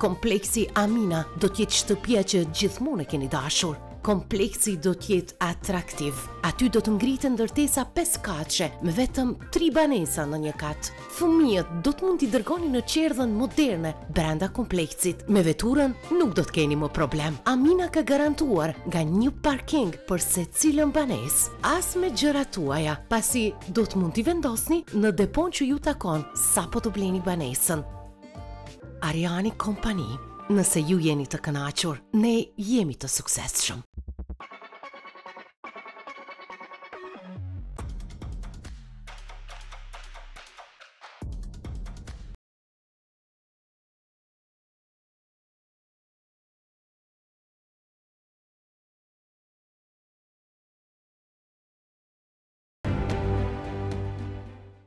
Kompleksi Amina do tjetë shtëpia që gjithmonë e keni dashur. Kompleksi do tjetë atraktiv. Aty do të ngritë ndërtesa 5 kache, me vetëm 3 banesa në një katë. Fëmijët do të mund t'i dërgoni në qerdhen moderne brenda kompleksit. Me veturën nuk do të keni më problem. Amina ka garantuar nga një parking për se cilën banes. As me gjëratuaja tuaja, pasi do të mund t'i vendosni në depon që ju takon sa po të bleni banesën. Ariani Company. Nëse ju jeni të kënaqur, ne jemi të suksesshëm.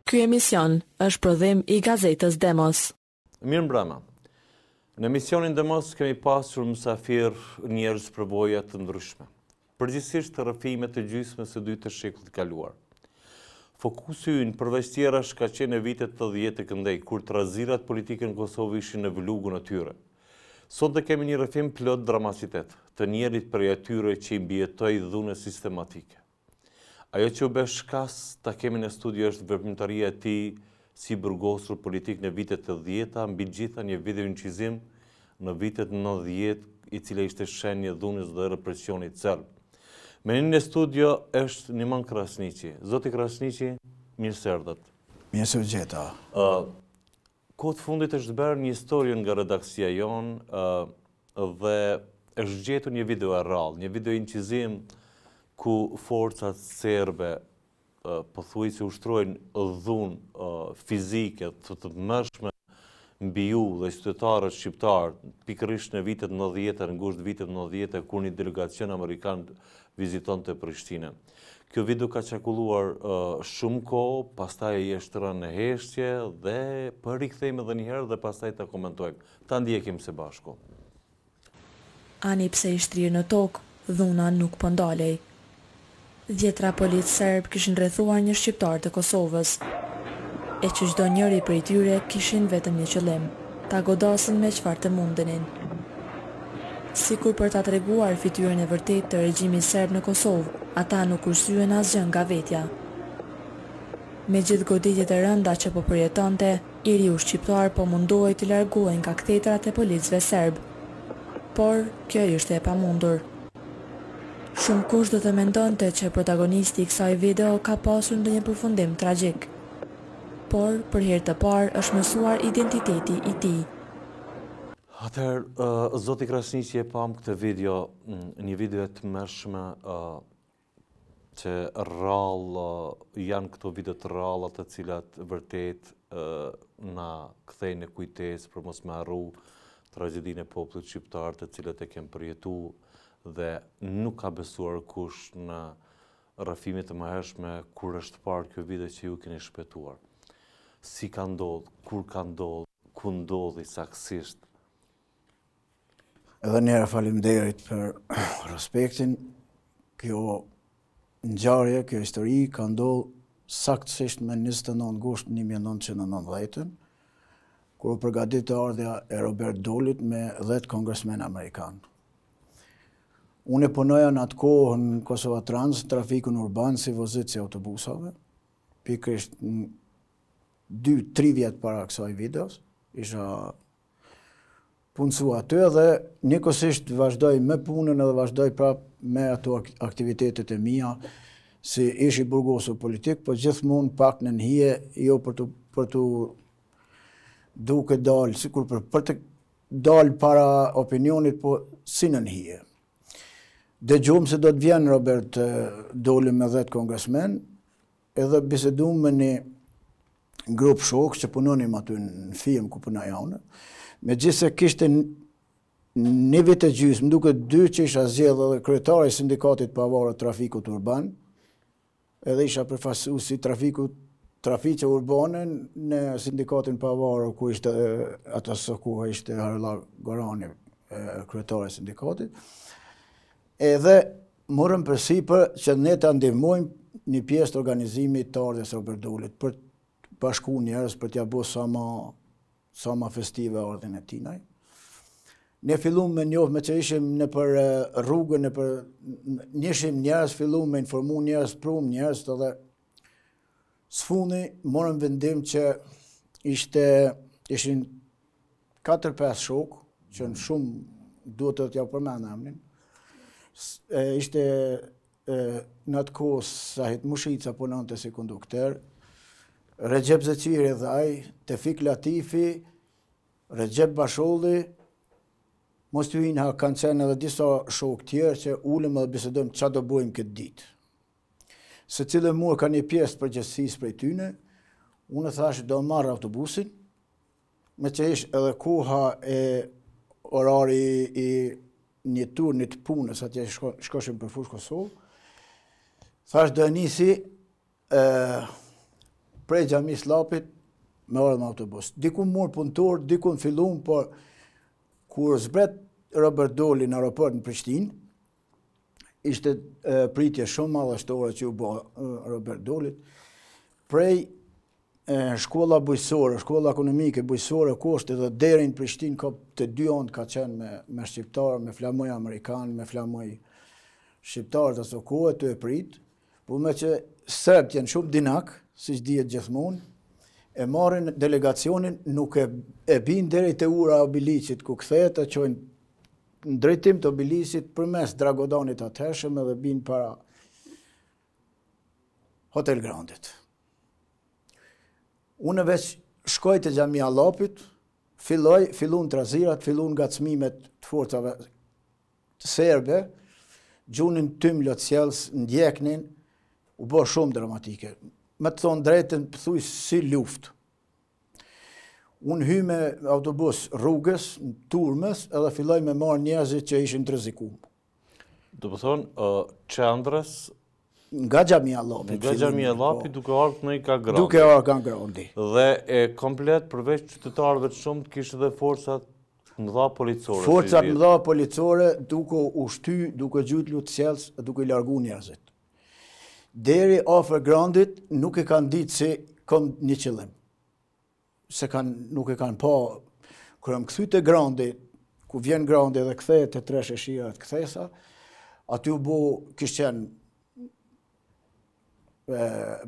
Ky emision është prodhim i gazetës Demos. Mirë mbrëma, në misionin dhe mos kemi pasur mësafir njerës për të ndryshme, përgjësisht të rëfime të gjysme së dy të shekullit kaluar. Fokusu ju në përveçtjera shka qenë e vitet të djetë të këndej, kur të razirat politikën në Kosovë ishin në vlugu në tyre. Sot dhe kemi një rëfim plot dramacitet të njerit për e atyre që i mbjetoj dhune sistematike. Ajo që u beshkas të kemi në studio është e ti nështë, si bërgosur politik në vitet të djeta, mbi gjitha një video në qizim në vitet në djet, i cile ishte shenë një dhunës dhe represionit cërë. Menin në studio është një man Krasnici. Zoti Krasnici, mirë sërdët. Mirë sërë gjeta. Kotë fundit është bërë një historion nga redaksia jonë dhe është gjetu një video e rralë, një video incizim ku forcat serbe po që ushtrojnë dhunë dhun fizike të të mëshme mbi ju dhe qytetarët shqiptar pikërisht në vitet 90 në ngushtë vitet 90 djetër kur një delegacion amerikan vizitonte Prishtinën. Kjo video ka çakulluar shumë kohë, pastaj i është rënë në heshtje dhe për po rikthehemi edhe një herë dhe pastaj ta komentojmë. Ta ndjekim së bashku. Ani pse i shtrirë në tokë, dhuna nuk pëndalej. Po Djetra polit serb kishin rrethuar një shqiptar të Kosovës, e që gjdo njëri për i tyre kishin vetëm një qëllim, ta godasin me qëfar të mundenin. Sikur për ta treguar fityren e vërtet të regjimi serb në Kosovë, ata nuk asë asgjën nga vetja. Me gjithë goditjet e rënda që po përjetante, iri u shqiptar po mundohet të largohen nga këtetrat e policëve serb. Por, kjo është e pa mundur. Shumë kush do të mendonte që protagonisti i kësaj video ka pasur ndonjë përfundim tragjik. Por për herë të parë është mësuar identiteti i tij. Atëherë zoti Krasniqi e pam këtë video, mm, një video e tmerrshme që rallë janë këto video të rallë të cilat vërtet na kthejnë kujtesë për mos më harru tragjedinë e popullit shqiptar të cilët e kemi përjetuar dhe nuk ka besuar kush në rëfimit të maheshme kur është parë kjo vide që ju keni shpetuar. Si ka ndodhë, kur ka ndodhë, ku ndodhë i saksisht? Edhe njëra falim derit për respektin, kjo nxarje, kjo histori ka ndodhë saksisht me 29 gusht 1990 kërë kur u përgatit të ardhja e Robert Dolit me 10 kongresmen Amerikanë Unë e punoja në atë kohë në Kosova Trans, trafiku në urban, si vozit si autobusave, pikrisht në dy, tri vjetë para kësaj videos, isha punësua të dhe një kësisht vazhdoj me punën edhe vazhdoj prap me ato aktivitetet e mija, si ishi burgosu politikë, po gjithmonë pak në nëhije, jo për të, për të duke dalë, si kur për, për të dalë para opinionit, po si në nëhije. Dhe gjumë se do të vjenë Robert Dolli me dhe të kongresmen, edhe bisedu me një grupë shokë që punonim aty në fiem ku puna jaune, me gjithë se kishtë një vitë të gjysë, më duke dy që isha zjedhë dhe kretarë i sindikatit për avarë të trafikut urban, edhe isha përfasu si trafikut trafiqe urbane në sindikatin për avarë ku ishte atasë kuha ishte Harla Gorani, kretarë i sindikatit, edhe mërëm për si për që ne të ndimojmë një pjesë të organizimi të ardhjes Robert për të bashku njerës, për t'ja bo sa ma, sa festive ardhjen e tinaj. Ne fillum me njohë me që ishim në për rrugën, në për njëshim njërës fillum me informu njërës, prum njërës, të dhe së funi morëm vendim që ishte, ishin 4-5 shokë, që në shumë duhet të t'ja përmenë emrin, e, ishte e, në atë kohës sa hitë mushica po në antës kondukter, Regjep Zeciri dhe aj, Tefik Latifi, Regjep Basholli, mos të hinë ha kanë qenë edhe disa shok tjerë që ulem edhe bisedojmë që do bojmë këtë ditë. Se cilë e ka një pjesë për gjithësis për tyne, unë thashë do marrë autobusin, me që ishë edhe kuha e orari i një tur një të punës, atje shko, shkoshim për fushë Kosovë, thash dhe njësi e, prej Gjamis Lapit me orën më autobus. Dikun mërë punëtor, dikun fillum, por kur zbret Robert Dolli në aeroport në Prishtinë, ishte pritje shumë madhështore që u bo Robert Dolit, prej shkolla bujësore, shkolla ekonomike, bujësore, kushtë edhe derin Prishtin ka të dy onë ka qenë me Shqiptarë, me flamoj Amerikanë, me flamoj Shqiptarë të së kohë të e pritë, po me që sërbët jenë shumë dinak, si që dhjetë gjithmonë, e marrin delegacionin, nuk e bin derit të ura obilicit, ku këthejt e qojnë në drejtim të obilicit për mes dragodonit atëheshëm edhe bin para Hotel Grandit unë veç shkoj të gjami alopit, filloj, fillun të razirat, fillun nga cmimet të forcave të serbe, gjunin tym lëtë sjels, ndjeknin, u bo shumë dramatike. Me të thonë drejten, pëthuj si luft. Unë hy me autobus rrugës, në turmës, edhe filloj me marë njerëzit që ishin të rizikumë. Dupë thonë, uh, qëndrës Nga gjami Llopi. Nga gjami po. duke orkë në i ka grani. Duke orkë në grani. Dhe e komplet përveç qytetarëve të shumë kishte edhe dhe mëdha më dha policore. Forcat më dha policore duke ushty, duke gjyët lutë sjelës, duke i largu njerëzit. Deri ofër grandit nuk e kanë ditë si këmë një qëllim. Se nuk e kanë pa po, kërëm këthy të Grandi, ku vjen Grandi dhe këthej të tre sheshia të aty u bu kështë qenë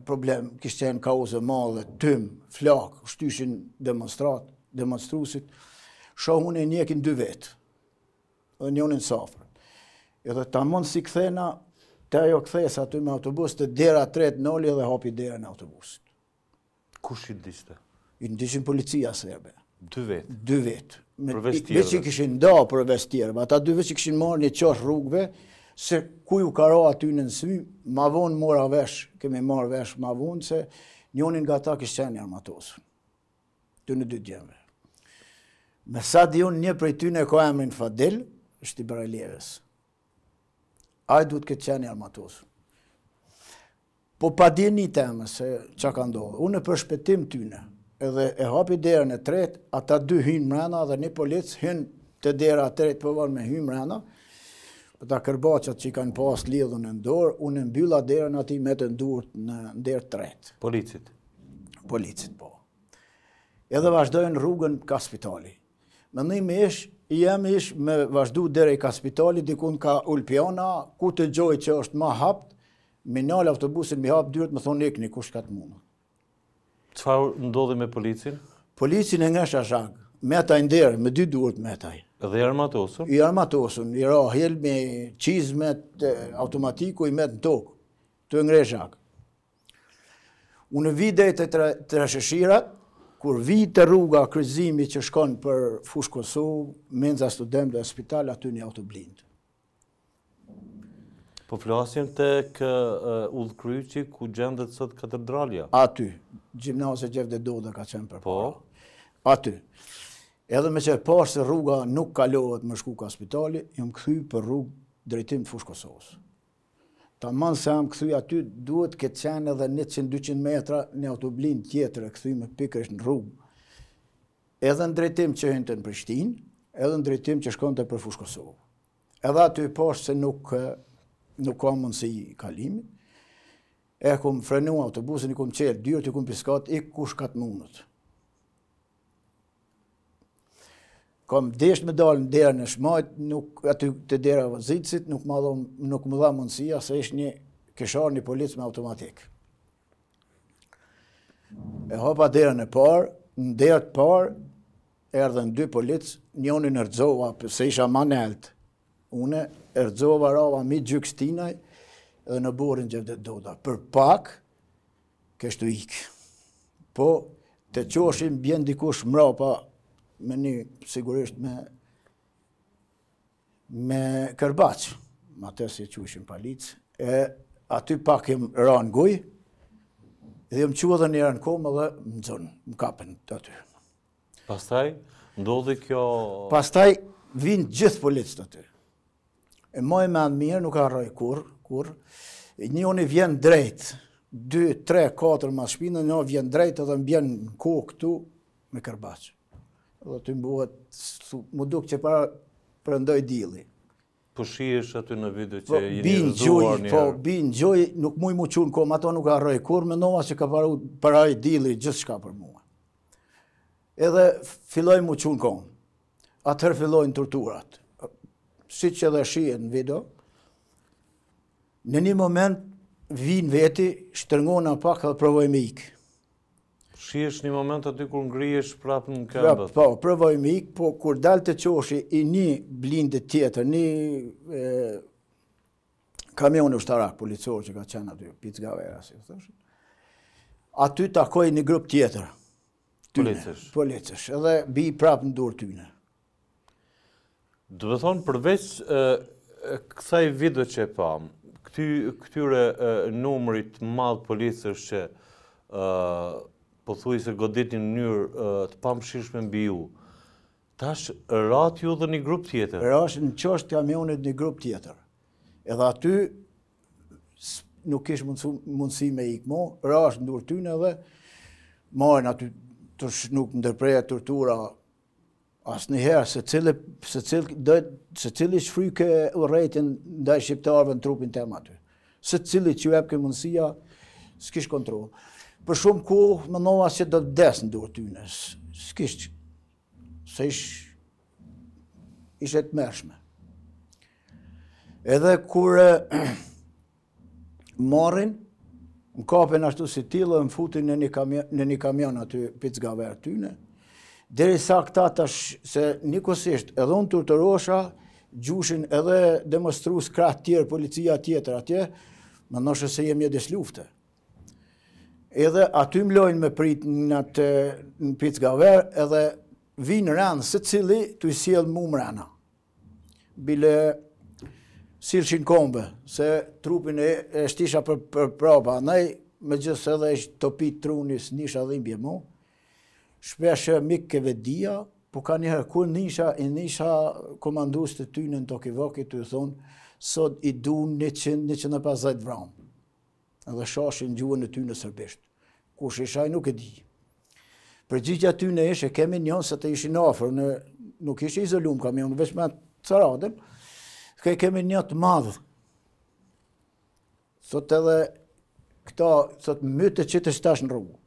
problem, kishtë qenë kauze madhe, tym, flak, shtyshin demonstrat, demonstrusit, shohun e njekin dy vetë, dhe njonin safrë. E dhe ta mund si këthena, te ajo këthes aty me autobus, të dera tret noli dhe hapi dera në autobusit. Kush i ndishte? I ndishin policia serbe. Dy vetë? Dy vetë. Me që i kishin da përves Ata dy vetë që i kishin marrë një qosh rrugve, se ku ju karo aty në nësmi, ma vonë mora vesh, kemi marrë vesh ma vonë, se njonin nga ta kështë qenë një armatosë, të në dy djemëve. Me sa di unë një prej ty në ko emrin Fadil, është i Brajlieves. Ajë du të këtë qenë një armatosë. Po pa di një temë se që ka ndohë. Unë e për shpetim ty në, edhe e hapi derën e tretë, ata dy hynë mrena dhe një policë hynë të dera tretë përvarë po me hynë mrena, për ta kërbacat që i kanë pas lidhën e ndorë, unë mbylla derën ati me të ndurët në ndërë tretë. Policit? Policit, po. Edhe vazhdojnë rrugën ka spitali. Më nëjmë ish, jem ish me vazhdu dere i ka spitali, dikun ka Ulpiona, ku të gjoj që është ma hapt, me nalë autobusin mi hapt dyrët, më thonë ikni, kush ka të mundë. Qfa ndodhe me policin? Policin e nga shashak, me taj ndërë, me dy duhet me taj. Dhe i armatosur? I armatosur, i rahel me qizmet automatiku i me në tokë, të ngrej shakë. Unë vidaj të të rasheshirat, kur vidaj të rruga kryzimi që shkon për fushë Kosovë, menza student dhe spital, aty një auto blindë. Po flasin të kë ullë kryqi ku gjendet sot katedralja? Aty, gjimnaze gjevde do dhe ka qenë për Po? Aty edhe me që e pashë se rruga nuk kalohet më shku ka spitali, jam këthy për rrugë drejtim të fushë Kosovës. Ta manë se jam këthy aty, duhet këtë qenë edhe 100-200 metra në autoblin tjetër e këthy me pikrish në rrugë. Edhe në drejtim që të në Prishtinë, edhe në drejtim që shkonte për fushë Kosovë. Edhe aty e pashë se nuk, nuk ka mundësi kalimi, e kum frenu autobusin, i kum qelë, dyrët i kum piskat, i kush katë mundët. kom desh me dalë në derë në shmajt, nuk, aty të derë avazicit, nuk, nuk më dha mundësia se ishë një kësharë një policë me automatikë. E hopa derën e parë, në derët parë, erdhen dy policë, në Erdzova, se isha ma neltë. Une, Erdzova rava mi gjyks tinaj, dhe në burin gjevde doda. Për pak, kështu ikë. Po, të qoshim bjen dikush mrapa, me një sigurisht me me kërbaq, më atër si e quishim palic, e aty pak e më guj, edhe më dhe një ranë komë dhe më zonë, më kapën të aty. Pastaj, ndodhi kjo... Pastaj, vinë gjithë policë të aty. E moj me anë mirë, nuk arroj kur, kur, një unë i vjenë drejtë, dy, tre, katër ma shpinë, një unë i vjenë drejtë edhe më bjenë në kohë këtu me kërbaqë dhe të imbuhet, më dukë që para përëndoj dili. Po shihesh aty në video që po, i rizuar një... Po binë gjoj, nuk mu i mu qunë kom, ato nuk arroj kur, me nëma që ka paru para i dili, gjithë shka për mua. Edhe filloj mu qunë kom, atër fillojnë torturat, si që dhe shihet në video, në një moment, vinë veti, shtërngona pak dhe me ikë. Shihesh një moment aty kur ngrihesh prapë në këmbë. Po, provoj me po kur dal të qoshi i një blindë tjetër, një e, kamion ushtarak policor që ka qenë aty, pic gavera si thosh. Aty takoi një grup tjetër. Policësh. Policësh, edhe bi prapë në dorë tyne. Do të thon përveç e, kësaj video që e pam, këtyre numrit të madh policësh që po thuj se godit në njërë uh, të pamëshishme në biju, tash rrat ju dhe një grup tjetër? Rrash në qështë kamionit një grup tjetër. Edhe aty nuk ish mundësi me ikmo, rrash në dur tynë edhe, marën aty të nuk ndërpreja dërpreja tërtura asë njëherë, se cili shfryke u rejtin ndaj shqiptarve në trupin tema aty. Se cili që e për mundësia, s'kish kontrolë për shumë ku më nëma se do të desë në duke t'yne. Së se ishë, ishë e të mërshme. Edhe kërë marrin, në kapin ashtu si t'ilë, në futin në një kamion aty pizgave atyne, dheri sa këta tash se një kësisht edhe unë të rrosha, gjushin edhe demonstru së kratë tjerë, policia tjetër atje, më nëshë se jemi edhe s'lufte edhe aty mlojnë me prit në atë në pizë gaverë, edhe vinë rranë se cili të i sielë mu mrana. Bile sirëshin kombë, se trupin e shtisha për, për proba, nëj me gjithës edhe ishtë topit trunis nisha dhimbje mu, shpeshe mikë keve dhia, po ka njëherë ku nisha, i nisha komandus të ty në në Tokivoki, të i thonë, sot i du 100-150 vramë dhe shashin gjuën e ty në sërbisht. Kush ishaj nuk e di. Për gjithja ty në eshe, kemi njën se të ishin afer, në, nuk ishe izolum kamion, veç me caradën, ke kemi një të madhë. Sot edhe këta, sot mytë të qitë stash në rrugë.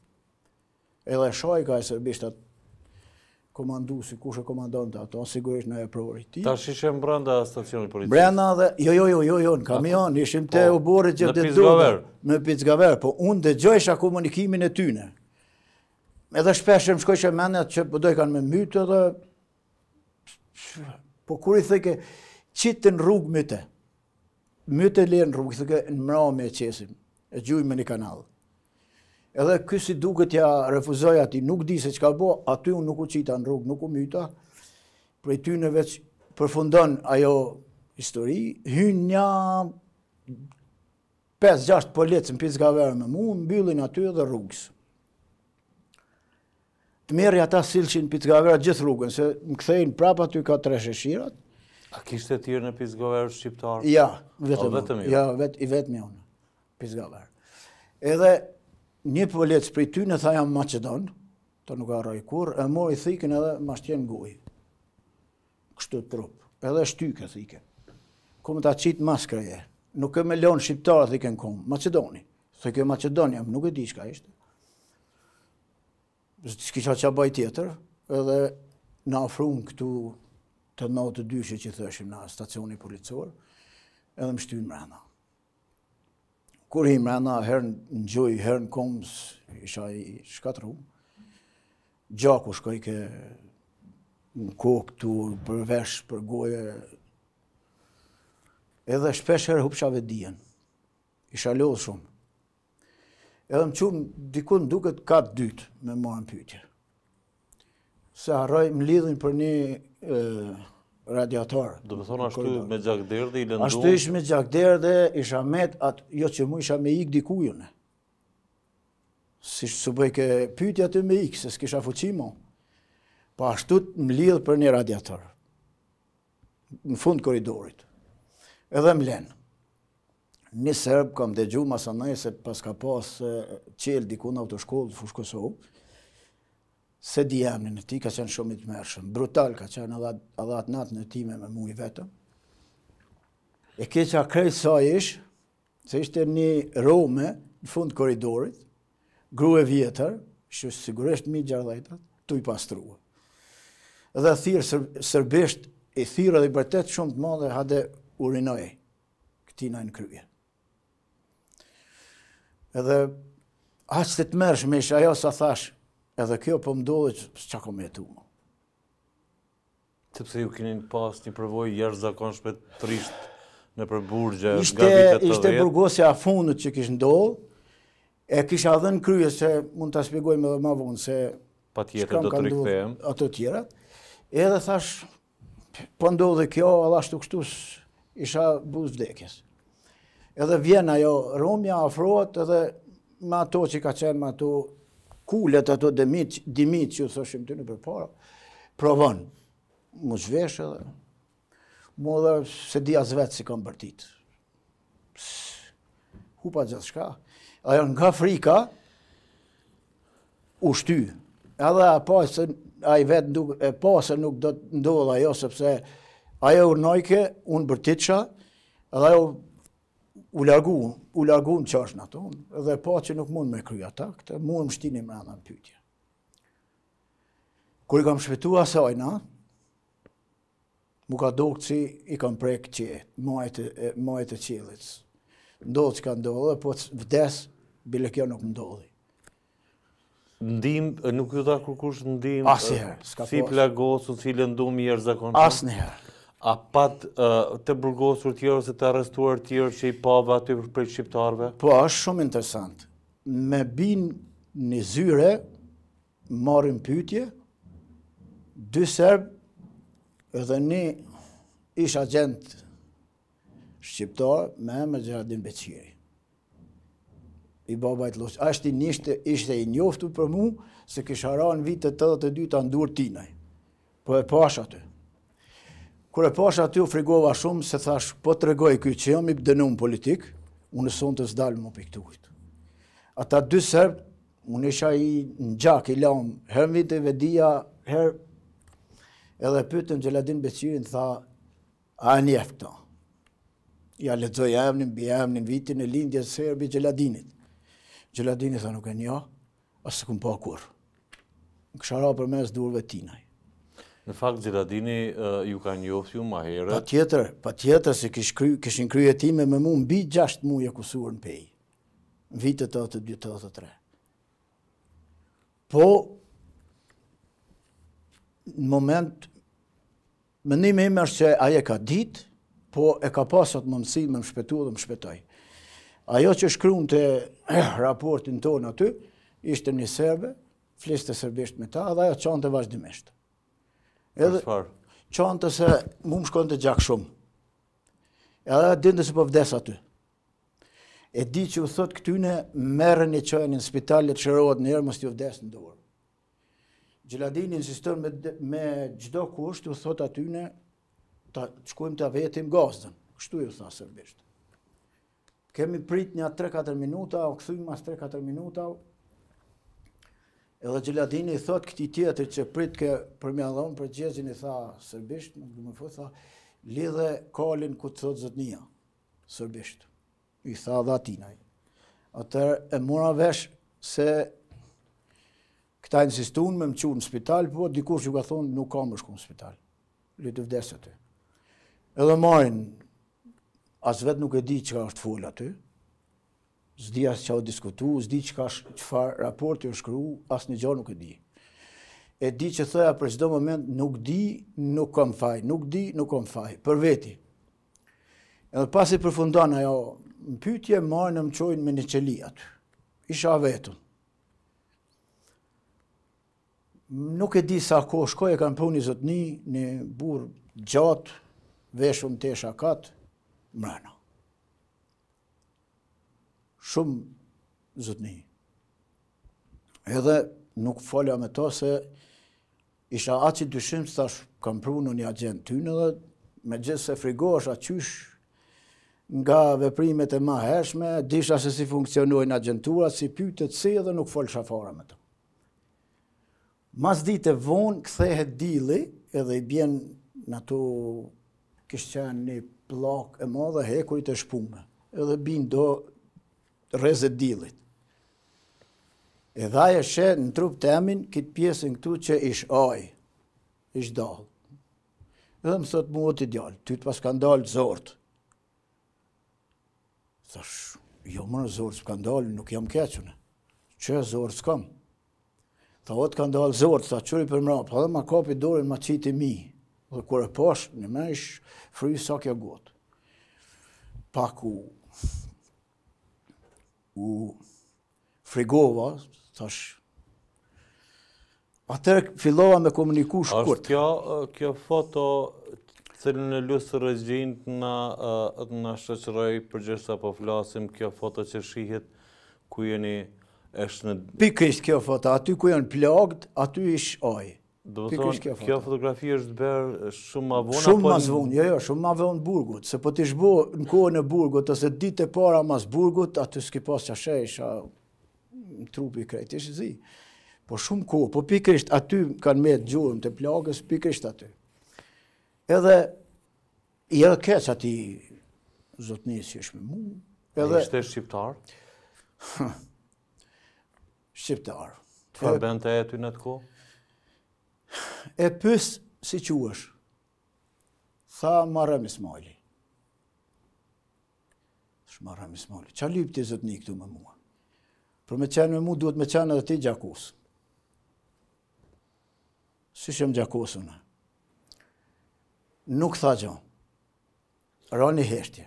Edhe ka e sërbisht atë komandu, si kush e komandon të ato, sigurisht në e prori ti. Ta shishem brenda stacionit policisë? Brenda dhe, jo, jo, jo, jo, jo, në kamion, po, ishim te po, u borit që dhe du, në Pizgaver, po unë dhe gjojsha komunikimin e tyne. Edhe shpeshëm shkoj që menet që përdoj po kanë me mytë dhe, po kur i thëke, qitë në rrugë mytë, myte le në rrugë, thëke në mra me e qesim, e gjuj me një kanalë edhe kësi duke tja refuzoj ati, nuk di se qka bo, aty unë nuk u qita në rrugë, nuk u myta, prej ty në veç përfundon ajo histori, hynë nja 5-6 policë në pizgaverë me mu, në byllin aty edhe rrugës. Të meri ata silqin pizgaverë gjithë rrugën, se më këthejnë prapa aty ka tre sheshirat. A kishte tjerë në pizgaverë shqiptarë? Ja, vetëm, vetëm jo. ja, vetëm jonë, pizgaverë. Edhe një pëllec për ty në tha jam Macedon, të nuk arroj kur, e mori thikën edhe ma shtjen gojë. Kështu të trupë, edhe shtyke thike. Këmë ta qitë maskreje, nuk e me lonë shqiptarë thikën këmë, Macedoni. Se kjo Macedoni, jam nuk e di shka ishte. Shkisha që baj tjetër, edhe në afrunë këtu të nautë dyshe që thëshim në stacioni policorë, edhe më shtyën më Kur i mrena, herë në gjuj, herë në kumës, isha i shkatru. Gjaku shkoj ke në kokë të përvesh, goje. Edhe shpesh herë hupëshave dijen. Isha lodhë shumë. Edhe më qumë dikun duket katë dytë me mojnë pyqe. Se arroj më lidhën për një radiatorët. Do me thonë ashtu me gjak derdhe i lëndu? Ashtu ish me gjak derdhe isha met atë, jo që mu isha me ikë dikujune. Si shë së bëjke pytja të me ikë, se s'kisha fuqimo. Po ashtu të më lidhë për një radiatorë. Në fund koridorit. Edhe më lenë. Një sërbë kam dhe gjumë asë nëjë se pas ka pas qelë dikun autoshkollë të fushkosohë, se di emnin e ti, ka qenë shumë i të mërshëm, brutal ka qenë edhe atë natë në time me mu i vetëm. E keqa krejtë sa ishë, se ishte një rome në fund koridorit, gru e vjetër, që sigurisht mi gjardhajtët, tu i pastrua. Dhe thirë sërbisht, i thirë edhe i bërtet shumë të madhe, hade urinoj këtina në kryje. Edhe, aqë të të mërshme ishë, ajo sa thashë, edhe kjo për po më dole që që kom jetu më. Sepse ju kini pas një përvoj jërë zakon shpet trisht në përburgje nga vitet të dhejet. Ishte burgosja a funët që kishë ndohë, e kisha dhe në krye se mund të spjegojmë edhe ma vonë se... Pa tjetër do të rikëthejmë. Ato tjera. Edhe thash, për po ndohë kjo, Allah shtu kështus, isha buz vdekjes. Edhe vjen ajo, Romja afrohet edhe ma to që ka qenë ma to kullet ato dimit që u thoshim të një për para, provon, mu zhvesh edhe, mu edhe se dhja vetë si kam bërtit. Hupa gjithë shka, ajo nga frika, u shty, edhe a pa po se a i vetë nuk, e pa po se nuk do të ndodhë ajo, sepse ajo u nojke, unë bërtit qa, edhe ajo u lagu, u lagu në qashtë në tonë, dhe pa që nuk mund me krya ta, këtë mund më shtini me në pytje. Kër i kam shpetu asajna, mu ka dokë që i kam prekë që, majtë e qëllitës. Ndodhë që ka ndodhë, po që vdes, bile kjo nuk ndodhë. Nuk ju ta kërkush ndim, si plagosu, si lëndu mjerë zakonë. As A pat të burgosur tjerë ose të arrestuar tjerë që i pa aty për shqiptarëve? Po, është shumë interesant. Me bin në zyre marrin pyetje dy serb edhe ne ish agent shqiptar me emë Gjerardin Beqiri. I babajt losë. Ashtë i ishte i njoftu për mu, se kishara në vitët të të dy të ndurë tinaj. Po e pash atë. Kër e pasha aty u frigova shumë, se thash, po të regoj këj që jam i pëdënu në politikë, unë e sonë të zdalë më për këtu kujtë. Ata dy sërbë, unë isha i në gjak, i laumë, herën vitë i vedia, herë, edhe pëtën Gjeladin Beqirin, tha, a e njefë këta. Ja lecoj e emnin, bje emnin, vitin e lindje e sërbi Gjeladinit. Gjeladinit tha nuk e njo, asë këm pa kur. Në për mes durve tinaj. Në fakt, Ziradini ju ka njofë ju ma herët. Pa tjetër, pa tjetër, se këshin kryetime me mu, mbi 6 muje kusur në pej, në vitë të të të Po, në moment, më një me është që aje ka dit, po e ka pasat më mësi me më shpetu dhe më shpetaj. Ajo që shkrum të eh, raportin tonë aty, ishte një serbe, fliste serbisht me ta, dhe ajo qante vazhdimishtë. Edhe qënë se mu më shkojnë të gjakë shumë. Edhe e dinde se po vdes aty. E di që u thot këtyne mërë një qënë në spitalet që rohët në herë, mështë ju vdes në dorë. Gjeladini në me, me gjdo kusht, u thot atyne ta shkojnë të vetim gazdën. Kështu ju thot asërbisht. Kemi prit një 3-4 minuta, o këthujnë mas 3-4 minuta, mas 3-4 minuta, o Edhe Gjeladini i thot këti tjetër që prit ke për për gjezin i tha sërbisht, nuk du më fërë, tha, lidhe kolin ku të thot zëtnia, sërbisht. I tha dhe atinaj. Atër e mura vesh se këta insistun me më qurë në spital, po dikur që ka thonë nuk ka më shku në spital. Lë të vdesë Edhe marin, as vetë nuk e di që ka është full aty, zdi asë që o diskutu, zdi që ka raporti o shkru, asë një gjo nuk e di. E di që thëja për qdo moment, nuk di, nuk kom faj, nuk di, nuk kom faj, për veti. Edhe pas e përfundon ajo, në pytje marë në qojnë me një qeli aty. Isha vetën. Nuk e di sa ko shkoj e kam për një zotni, një burë gjatë, veshëm të e shakatë, mrena shumë zëtëni. Edhe nuk falja me to, se isha atë që dyshim së tash kam pru në një agent ty në dhe me gjithë se frigo është aqysh nga veprimet e ma hershme, disha se si funksionojnë agentura, si pytët si edhe nuk falë shafara me to. Mas ditë e vonë, këthehet dili edhe i bjen në to kështë qenë një plak e madhe hekurit e shpume. Edhe bindo rreze dilit. E dhaj e shë në trup të emin, kitë pjesën këtu që ish oj, ish dohë. dhe më thotë mu o të djallë, ty të pas ka ndalë të zortë. Thash, jo më në zortë s'ka ndalë, nuk jam keqënë. Që e zortë kam? Tha o të ka ndalë zortë, tha qëri për mra, pa dhe ma kapi dorën ma qiti mi. Dhe kërë e poshë, në me ish fri sa kja gotë. Pa ku u frigova, thash, atërë fillova me komuniku shkurt. Kjo, kjo foto që në lusë rëgjind në, në shëqëroj përgjështë apo flasim, kjo foto që shihit ku jeni është në... Pikë ishtë kjo foto, aty ku janë plagët, aty ishë ojë. Do të thonë, kjo, kjo fotografi është bërë shumë avon? Shumë apo... zvonë, vonë, jo, jo, shumë vonë burgut, se po të shbo në kohën e burgut, ose ditë e para mas burgut, aty s'ki pas që ashe isha në trupi krejt, ishë zi. Po shumë kohë, po pikrisht aty kanë me të gjurëm të plagës, pikrisht aty. Edhe, i edhe kec ati zotnisi është me mu. Edhe, e ishte shqiptar? shqiptar. Të fa bënd e ty në të kohë? e pësë si që është. Tha, marëm ismali. Shë marëm ismali. Qa lypë të zëtë një këtu me mua? Për me qenë me mu, duhet me qenë edhe ti gjakosë. Si shëmë gjakosën? Nuk tha gjonë. Rani heshtje.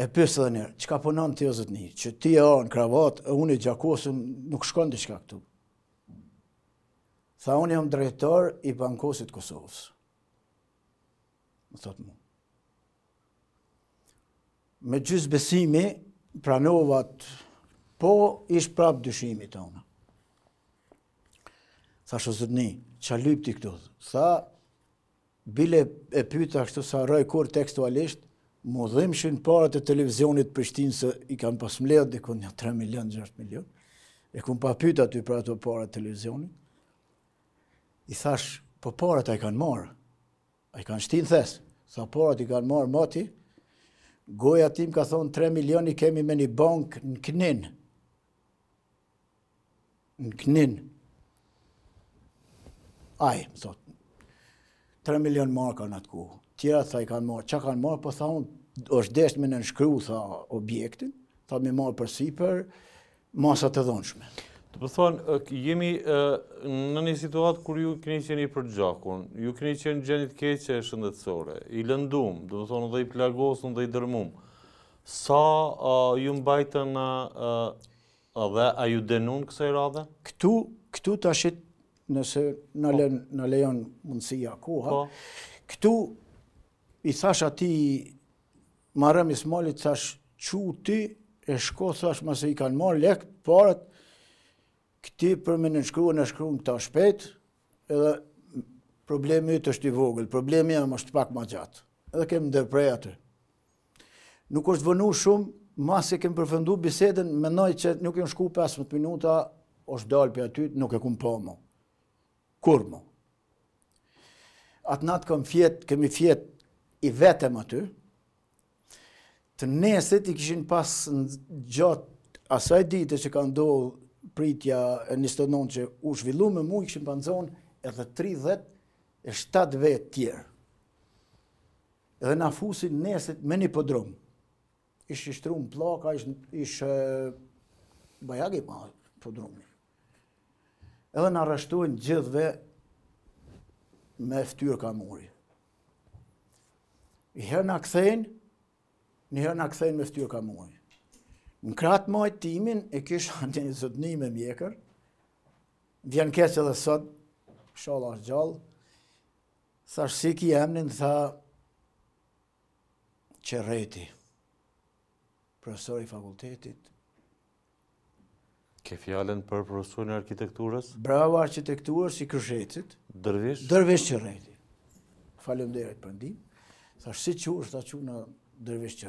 E pësë dhe njerë, që ka përnën të jëzët një, që ti e anë kravat, e unë i gjakosën, nuk shkon të shka këtu. Tha, unë jam drejtor i bankosit Kosovës. Më thotë mu. Me gjysë besimi, pranovat, po ishë prapë dyshimi të unë. Tha, shë zërni, që lypë t'i këtu. Tha, bile e pyta, kështu sa rëj kur tekstualisht, Më dhëmë shënë parët e televizionit Prishtinë se i kanë pas dhe kënë një 3 milion, 6 milion. E kënë pa pyta të i pra të parët e televizionit i thash, po porët a i kanë morë, a i kanë shtinë thesë, sa porët i kanë morë moti, goja tim ka thonë 3 milioni kemi me një bankë në kninë, në kninë, ajë, thotë, 3 milion marë në atë kuhë, tjera tha i kanë morë, që kanë morë po tha unë, është desht me në nëshkryu, tha objektin, tha me marë për siper, masat të dhonshme. Më thonë, jemi në një situatë kur ju këni qeni për gjakun, ju këni qeni gjenit keqe e shëndetësore, i lëndum, dhe më thonë, dhe i plagosën dhe i dërmum, sa ju mbajtën dhe a ju denun kësa i radhe? Këtu, këtu të ashtë nëse në po. lejon mundësia koha, po. këtu i thash ati marëm i smalit, thash që ti e shko, thash mëse i kanë marë lekë, parët, këti për me në nëshkru, në shkru në këta shpet, edhe problemi të është i vogël, problemi jam është pak ma gjatë, edhe kemë ndërprej atër. Nuk është vënu shumë, masë e kemë përfëndu biseden, mendoj që nuk e në shku 15 minuta, është dalë për aty, nuk e kumë po mu. Kur mu? Atë natë kemë fjet, kemi fjet i vetëm aty, të nesit i kishin pas në gjatë asaj dite që ka ndohë pritja e një që u shvillu me mu, i këshim për në zonë edhe 30, 7 vetë tjerë. Edhe na fusin nesit me një podrum. Ishtë i shtrum plaka, ishtë bajak i madhë pëdrumi. Edhe na rashtuin gjithve me ftyrë ka muri. I herë në këthejnë, një herë në këthejnë me ftyrë ka muri. Në kratë majtë timin, e kishë anë një zëtëni me mjekër, vjen kesë edhe sot, shalë është gjallë, sa shë si ki emnin, tha, që profesor i fakultetit. Ke fjallën për profesorin e arkitekturës? Bravo arkitekturës i kërshetit. Dërvish? Dërvish që rejti. Falem dhe e të Sa shë si që, shë ta që në dërvish që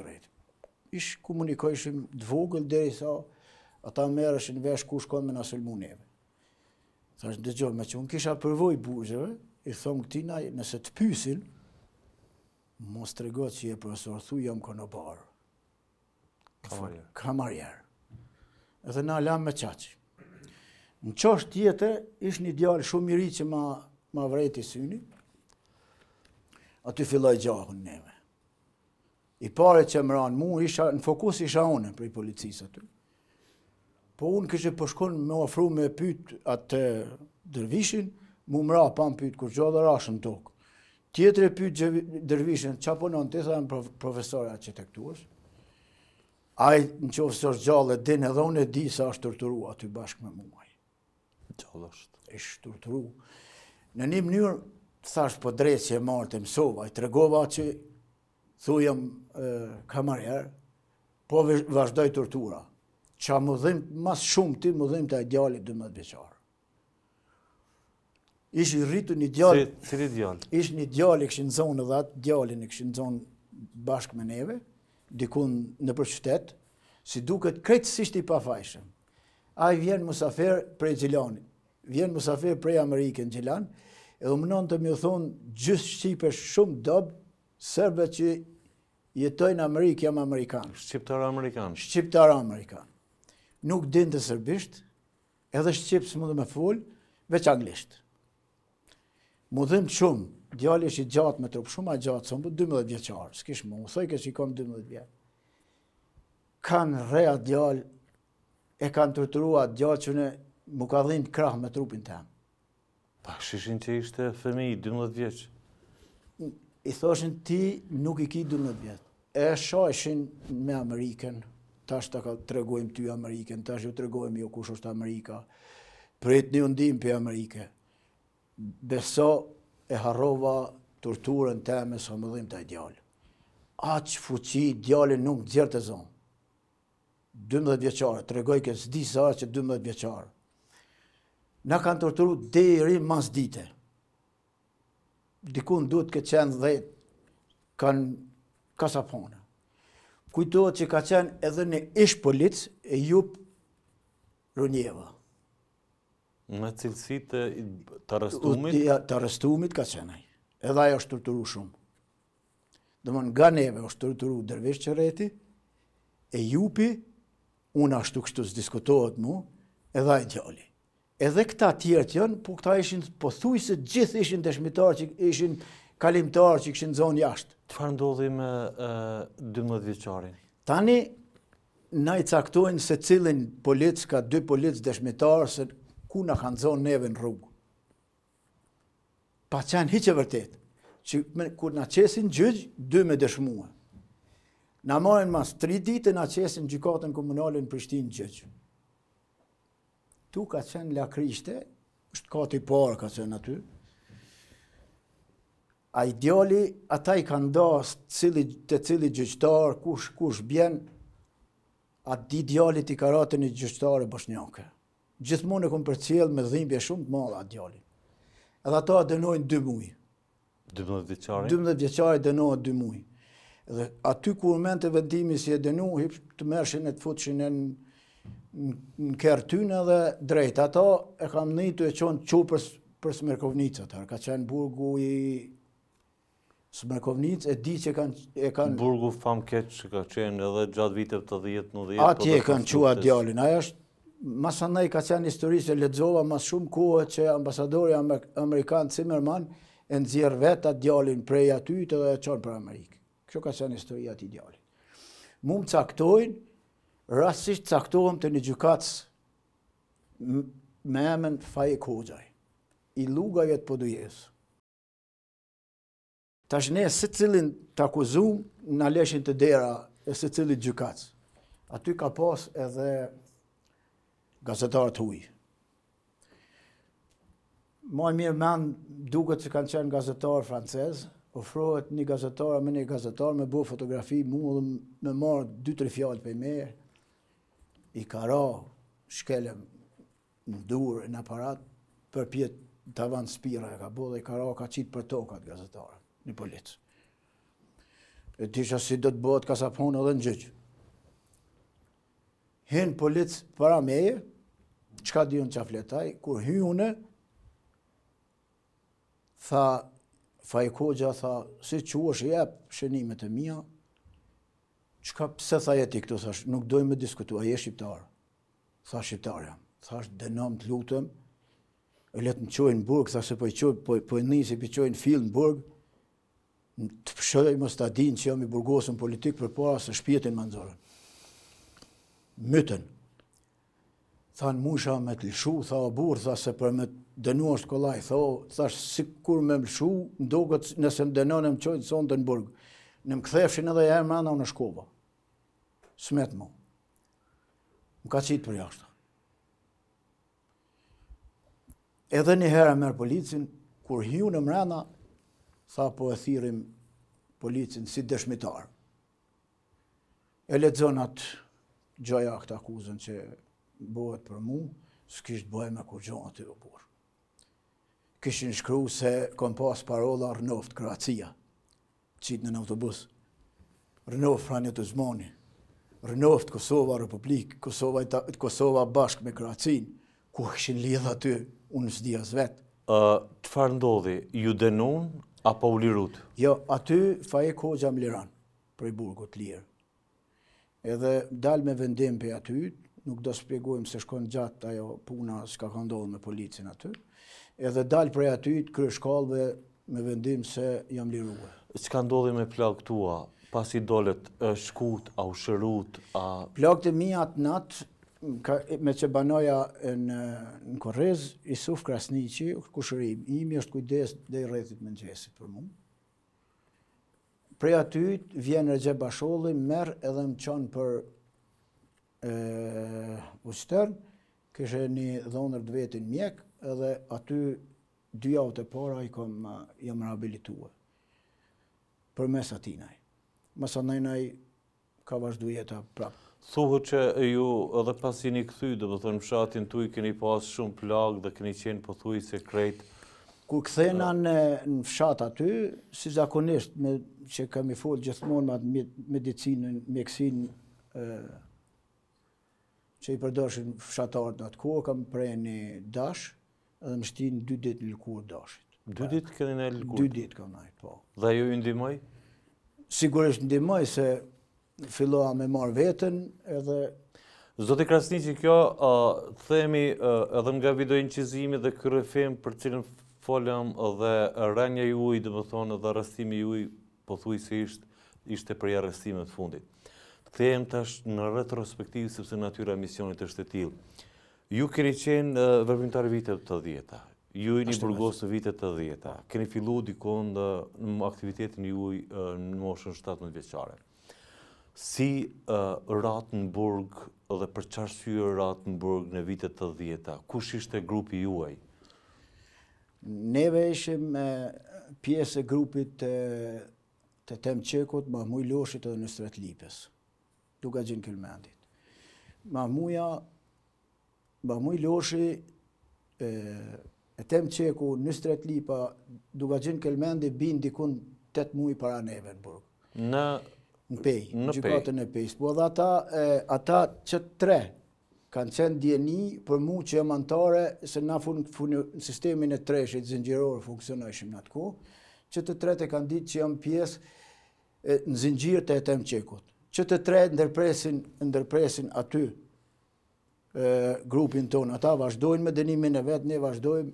ish komunikojshim të vogël dhe i ata merreshin vesh ku shkon me na lëmuneve. Tha është në gjohë, me që unë kisha përvoj burgjeve, i thomë këtina, nëse të pysin, mos të regot që je profesor, thu jam ka në barë. Edhe na la me qaqë. Në qosh tjetër, ish një djallë shumë miri që ma, ma vreti syni, aty filloi gjahën neve i pare që më ranë mu, në fokus isha unë për i policisë aty. Po unë kështë e përshkon me ofru me pyt atë dërvishin, mu më ra pa më pyt kur gjo dhe rashën të tokë. Tjetër e pyt dërvishin, që apo në në të në profesore arkitekturës, a i në qofë së është gjallë e dinë, edhe unë e di sa është tërturu aty bashkë me muaj. Gjallë është? është tërturu. Në një mënyrë, thashtë po drejtë që e martë e mësova, i tregova që thujem kamarher, po vazhdoj tërtura, që a më dhimë, mas shumë ti më dhimë të idealit dhe më të beqarë. Ishë rritu një djali, Cili djali? një djali këshin zonë edhe atë, djali në këshin zonë bashkë me neve, dikun në për qytetë, si duket kretësisht i pafajshëm. A i vjenë musafer prej Gjilanit, vjenë musafer prej Amerikën Gjilan, edhe më nënë të mjë thonë gjithë Shqipe shumë dobë, sërbet që jetojnë Amerikë, jam Amerikanë. Shqiptarë Amerikanë. Shqiptarë Amerikanë. Nuk din të sërbisht, edhe Shqipë së mundu me fullë, veç anglisht. Mu të shumë, djali është i gjatë me trupë, shumë a gjatë, së mbu 12 vjeqarë, s'kishë u thoi kështë i kom 12 vjeqarë. Kanë rea djali, e kanë të tërua djali që ne mu ka dhinë krahë me trupin të hemë. Pa, shishin që ishte femi i 12 vjeqë i thoshin ti nuk i ki 12 bjetë, E shoheshin me Ameriken, tash të ka të regojmë ty Ameriken, tash ju të regojmë jo kush është Amerika, prit një ndim për Amerike. Beso e harrova torturën të me së më dhim të ideal. Aqë fuqi ideali nuk djerë të zonë. 12 vjeqare, të regoj kësë di sa që 12 vjeqare. Në kanë torturu dhe i rinë mas dite dikun duhet këtë qenë dhe kanë kasapona. Kujtohet që ka qenë edhe në ish polic e jupë rënjeva. Në cilësit të arrestumit? të arrestumit ka qenë Edhe ajo është torturu shumë. Dhe nga neve është torturu dërvesh që reti, e jupi, unë ashtu kështu s'diskutohet mu, edhe ajo gjalli edhe këta tjertë janë, po këta ishin pothuj se gjithë ishin dëshmitarë që ishin kalimtarë që këshin zonë jashtë. Të farë ndodhi me 12 vjeqarin? Tani, na i caktojnë se cilin policë ka dy policë dëshmitarë se ku në kanë zonë neve në rrugë. Pa qenë hiqë e vërtetë, që kur në qesin gjyqë, dy me dëshmua. Në marën mas 3 ditë në qesin gjykatën komunalin Prishtinë gjyqë. Tu ka qenë lakrishte, është ka të i parë ka qenë aty. A i ata i ka cili, të cili gjyqtarë, kush, kush bjenë, a di djoli t'i karate një gjyqtarë e bëshnjake. Gjithmonë e kom për cilë me dhimbje shumë të malë a djali. Edhe ato a dënojnë dy mujë. 12 vjeqari? 12 vjeqari dënojnë dy mujë. Dhe aty ku u mente vendimi si e dënu, hipë të mërshin e të futëshin e në në kërë ty në dhe drejtë. Ato e kam një të e qonë që për Smerkovnica Ka qenë burgu i Smerkovnica e di që e kanë... Burgu famë keqë që ka qenë edhe gjatë vitëve të dhjetë në dhjetë... Ati po e kanë qua djallin. Aja është... Masa nëj ka qenë historisë e ledzova mas shumë kohë që ambasadori Amerikanë Zimmerman e nëzirë vetë atë djallin prej aty të dhe e qonë për Amerikë. Kjo ka qenë histori ati djallin. Mum caktojnë, Rasisht caktohëm të një gjukatës me emën faje kogjaj, i luga jetë po dujesë. Ta shë ne se cilin të akuzum në leshin të dera e se cilin gjukatës. Aty ka pas edhe gazetarët hujë. Ma e mirë men duke që kanë qenë gazetarë francesë, ofrohet një gazetarë, me një gazetarë, me bu fotografi, mu dhe me marë dy tre fjallë për e merë, i ka ra shkele në dur e në aparat, për pjetë të avant spira e ka bu dhe i ka ra ka qitë për tokat gazetarë, një policë. E tisha si si të bëhet ka saponë edhe në gjyqë. Hinë policë para meje, qka ka dhjën që fletaj, kur hyune, tha, fajkogja tha, si që është jepë shenimet e mija, Qëka pëse tha jeti këtu, thash, nuk dojmë me diskutu, a je shqiptarë? Tha shqiptarëja, thash, denam të lutëm, e letë në qojnë në burg, thash, se po i po, po qojnë, po i njësi po i qojnë fil në burg, të pëshëdhej më stadin që jam i burgosën politikë për para së shpjetin më nëzorën. Mytën, thanë musha me të lëshu, tha o burë, thash, se për me të dënu është kolaj, thash, si kur me më lëshu, ndokët nëse më dënonë më qojnë, në më këthefshin edhe e mëna u në Smetë mu. Më ka qitë për jashtë. Edhe një herë merë policin, kur hiu në mrena, tha po e thirim policin si dëshmitar. E le zonat gjoja këtë akuzën që bëhet për mu, s'kisht bëhe me kur gjonë të vëpur. Kishin shkru se kom pas parola Rënoft, Kroatia, qitë në në autobus. Rënoft pra një të zmoni, rënoft Kosova Republik, Kosova bashk me Kroacin, ku këshin lidhë aty, unë në sdia zvet. Të farë ndodhi, ju denun, apo u lirut? Jo, aty fa e ko gjam liran, për i burgo të lirë. Edhe dal me vendim për aty, nuk do së se shkon gjatë ajo puna s'ka ka këndohë me policin aty, edhe dal për aty, kërë shkallë dhe me vendim se jam lirua. S'ka ndodhi me plak tua, pasi dolet, shkut, a u shërut, a... Plak të mi atë natë, me që banoja në, në Korez, Isuf Krasnici, kushërim, i mi është kujdes dhe i rrethit më nxesit për mu. Prej aty, vjen Rëgje Basholli, merë edhe më qonë për e, Usterë, kështë një dhonër dë vetin mjek, edhe aty dy javët e para i kom jam rehabilituar për mes atinaj mësë anaj nëj ka vazhdu jetë prapë. Thuhu që ju edhe pas jeni këthy, dhe dhe thënë mshatin të i keni pas shumë plagë dhe keni qenë po thuj se krejtë, Ku këthena në fshat aty, si zakonisht që kemi folë gjithmonë me medicinën, mjekësin që i përdoshin fshatarët në atë kohë, kam prej një dash edhe më shtinë dy ditë në lëkurë dashit. Dy ditë këdhe në lëkurë? Dy ditë këdhe në po. Dhe ju i ndimoj? sigurisht ndimoj se filloha me marë vetën edhe... Zotë Krasni që kjo, uh, themi edhe nga video qizimi dhe kërëfim për cilën folëm dhe rënja ju i dhe më thonë dhe rëstimi ju i po thuj se ishtë, ishte përja të fundit. Themë tash në retrospektivë sepse natyra misionit është e tilë. Ju keni qenë uh, vite vitet të djeta, Ju i një burgos të vitet të dhjeta. Keni fillu dikon dhe në aktivitetin ju në moshën 17 vjeqare. Si ratë në burg dhe për qarësyë ratë në burg në vitet të dhjeta? Kush ishte grupi juaj? Neve ishim pjesë e grupit të temë qekot, ma mui loshit edhe në sretë lipes, duka gjinë këllëmendit. Ma mui loshit E tem që në ku një lipa, duka gjenë këllë binë bin dikun 8 të mujë para neve në burg. Në pej, në gjykatën e pej. Po dhe ata, ata që tre, kanë qenë djeni për mu që e mantare, se na funë në sistemin e tre, që i të zëngjerojë funksionojshim në atë ku, që të tre të kanë ditë që jam pjesë në zingjirë të e tem që Që të tre ndërpresin, ndërpresin aty, grupin tonë, ata vazhdojnë me dënimin e vetë, ne vazhdojnë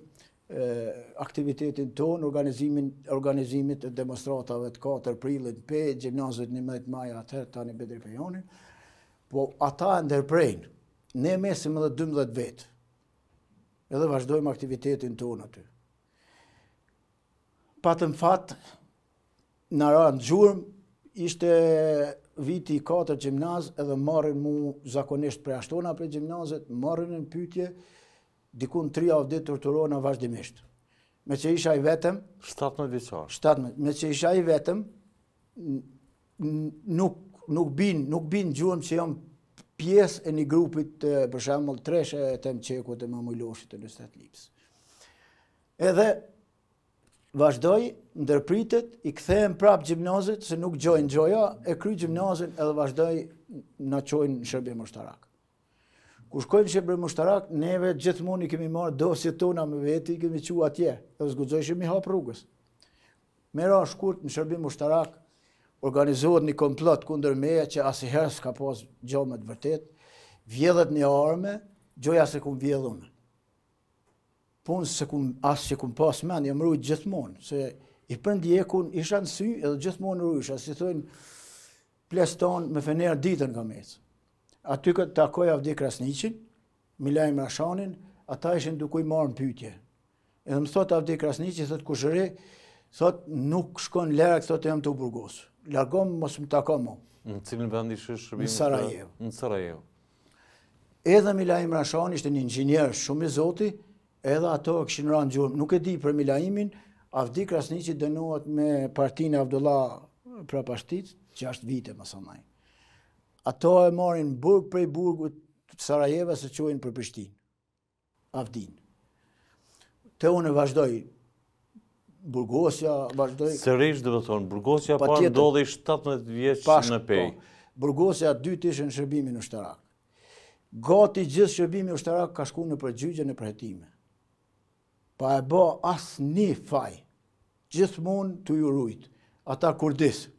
aktivitetin ton, organizimin, organizimit të demonstratave të 4 prillit, 5, gjimnazit 11 maja, atër tani Bedri Pejoni, po ata e ndërprejnë, ne mesim edhe 12 vetë, edhe vazhdojmë aktivitetin ton aty. Patëm fatë, në ranë gjurëm, ishte viti i 4 gjimnaz, edhe marrin mu zakonisht për ashtona për gjimnazet, marrin në pytje, dikun 3 avë ditë torturohë në vazhdimisht. Me që isha i vetëm... 17 vjeqar. 17. Me që isha i vetëm, nuk, nuk nuk bin gjuhëm që jam pjesë e një grupit, të, për shemëll, treshe e të mqeku të më të në stetë Edhe vazhdoj, ndërpritet, i këthejmë prapë gjimnazit, se nuk gjojnë gjoja, e kry gjimnazin edhe vazhdoj në qojnë në shërbje mështarak. Kur shkojmë shëpër mushtarak, neve gjithmoni kemi marë dosje tona me veti, kemi qua atje, dhe zgudzoj shëmi hap rrugës. Mera shkurt në shërbim mushtarak, organizohet një komplot kunder meja që asë herës ka pas të vërtet, vjedhet një arme, gjoja se kumë vjedhune. Punë se kumë asë që kumë pas menë, jam rrujt gjithmonë, se i përndjekun isha në sy, edhe gjithmonë rrujt, asë si thujnë, plestonë me fenerë ditën nga mecë aty këtë takoj Avdi Krasniqin, Milaj Rashanin, ata ishin dukuj i marë në pytje. Edhe më thot Avdi Krasnicin, thot kushëri, thot nuk shkon lërë, thot e jam të Burgos. Largom, mos më tako mu. Në cilin vend ishë shërbim? Në Sarajevo. Në Sarajevo. Edhe Milaj Mrashan ishte një inxinjer shumë i zoti, edhe ato këshin rranë gjurëm. Nuk e di për Milajimin, Avdi Krasnicin dënuat me partinë Abdullah Prapashtit, që ashtë vite, më sonaj. Ato e morin burg për i të Sarajeva se qojnë për Prishtin, Avdin. Të unë e vazhdoj, Burgosja vazhdoj... Sërish dhe më Burgosja pa ndodhe i 17 vjeqë në pej. Burgosja dy ishë në shërbimin në shtarak. Gati gjithë shërbimin në shtarak ka shku në përgjyqe në përhetime. Pa e bo asë një faj, gjithë mund të rujtë, ata kurdisë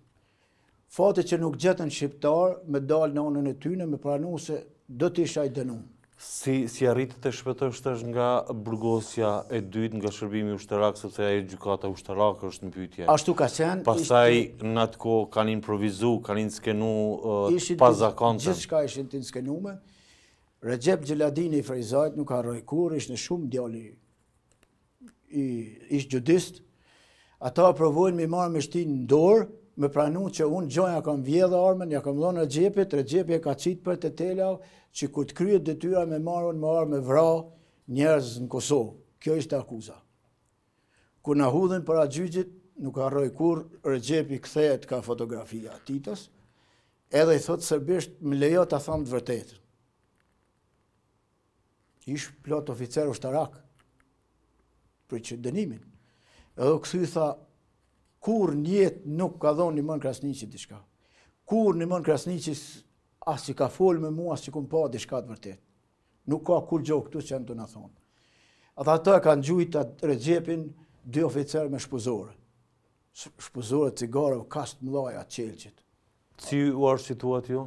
fati që nuk gjetën shqiptar me dalë në onën e tyne me pranu se do të isha i dënum. Si, si arritë të shpetën shtesh nga burgosja e dytë nga shërbimi ushtarak, sepse e gjukata ushtarak është në pytje. Ashtu ka qenë... Pasaj në atë ko kanë improvizu, kanë në skenu uh, pas zakonëtën. Gjithë shka ishën të në skenume. Recep Gjeladini i Frejzajt nuk ka rëj kur, ishë në shumë djali i, ishë gjudist. Ata provojnë me marë me shtinë dorë, më pranu që unë gjoja kam vjedhe armën, ja kam dhonë në gjepit, rë gjepit ka qitë për të telau, që kur të kryet dëtyra me marun, më arë me vra njerëz në Kosovë. Kjo ishte akuza. Kur në hudhen për a gjyqit, nuk arroj kur rë gjepit këthejet ka fotografia atitës, edhe i thotë sërbisht me lejo të thamë të vërtetë. Ish plot oficer u shtarak, për që dënimin. Edhe i tha, kur njët nuk ka dhonë një mënë krasnici të Kur një mënë krasnici asë që ka folë me mua, asë që kumë pa të të vërtet. Nuk ka kur gjohë këtu që në të në thonë. Ata ta kanë gjujtë të rëgjepin dy oficer me shpuzore. Shpuzore cigare o kastë mëlaja të qelqit. Që u arë situat jo?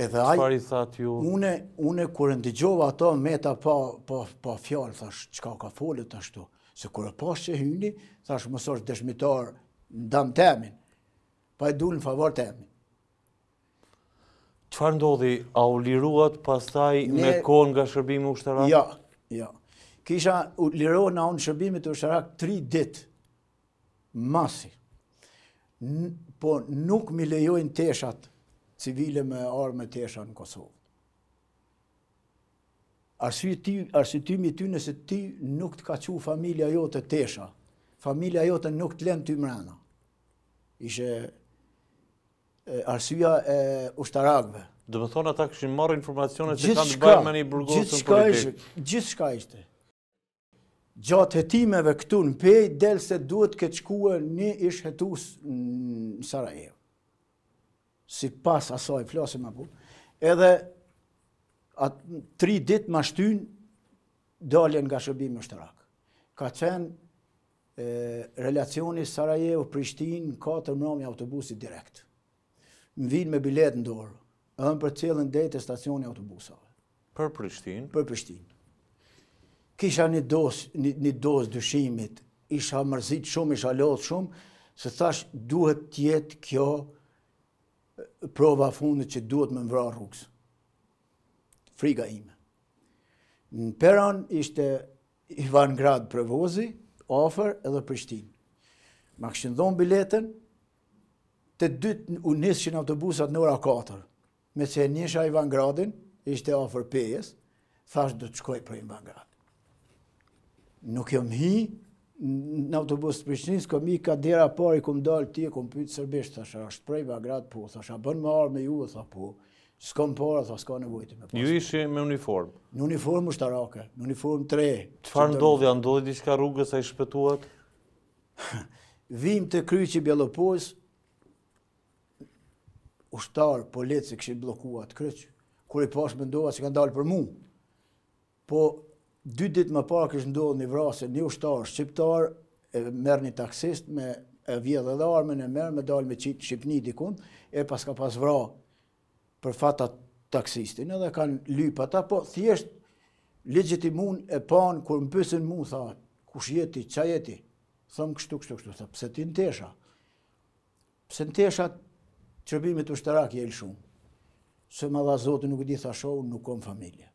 Edhe aj, une, une kërë ndigjova ata me ta pa, pa, pa fjallë, thash, qka ka folë të ashtu. Se kërë pas që hyni, thash mos është dëshmitar në dam temin, pa e du në favor temin. Qëfar ndodhi, a u liruat pastaj me kon nga shërbimi u shtarak? Ja, ja. Kisha u liruat nga unë shërbimi të u shtarak tri ditë, masi. po nuk mi lejojnë teshat civile me armë tesha në Kosovë arsytimi ty nëse ty nuk të ka qu familja jo të tesha, familja jo të nuk të lem të mrena. Ishe arsyja e ushtarakve. Dë më thonë ata këshin marrë informacionet që kanë të bëjmë me një burgosën politikë. Gjithë shka ishte. Gjatë hetimeve këtu në pej, del se duhet këtë shkua një ishë jetu në Sarajevë. Si pas asaj, flasim apu. Edhe atë tri dit ma shtyn dalen nga shërbimi më shtërak. Ka qenë relacioni Sarajevo-Prishtin, 4 nëmi autobusit direkt. Më vinë me bilet në dorë, ëmë për cilën dhejtë e stacioni autobusave. Për Prishtin? Për Prishtin. Kisha një dosë, një dosë dëshimit, isha mërzit shumë, isha lotë shumë, se thash duhet tjetë kjo prova fundit që duhet me mvra rrugës friga ime. Në peron ishte Ivan Grad Prevozi, Afër edhe Prishtin. Ma këshën dhonë biletën, të dytë u njësë që në autobusat në ora 4, me që e njësha Ivan Gradin, ishte Afër Pejes, thashtë dhëtë shkoj për Ivan Grad. Nuk jëm hi, në autobus të Prishtinës, këm i ka dera pari, këm dalë tje, këm pëjtë sërbisht, thashtë, është shprej, Ivangrad po, thashtë, a bënë marë me ju, thashtë, po, s'kam parë, thos ka nevojë të më pas. Ju ishi me uniform. Në uniform ushtarake, në uniform 3. Çfarë ndodhi? A ndodhi diçka rrugës i shpëtuat? Vim te kryqi Bjelopoz. Ushtar policë kishin bllokuar atë kryqi, Kur i pash mendova se kanë dalë për mua. Po dy ditë më parë kishë ndodhë një vrasë, një ushtar shqiptarë, e merë një taksist, me vjedhë dhe armën, e merë me dalë me qitë Shqipni dikun, e pas ka pas vrasë për fatat taksistin, edhe kanë lypa ta, po thjesht legjitimun e panë, kur më pësën mu, tha, kush jeti, qa jeti, thëmë kështu, kështu, kështu, tha, pëse ti në tesha, pëse në tesha, qërbimit u shtarak jelë shumë, se më dha zotë nuk di, tha, shohë, nuk kom familje.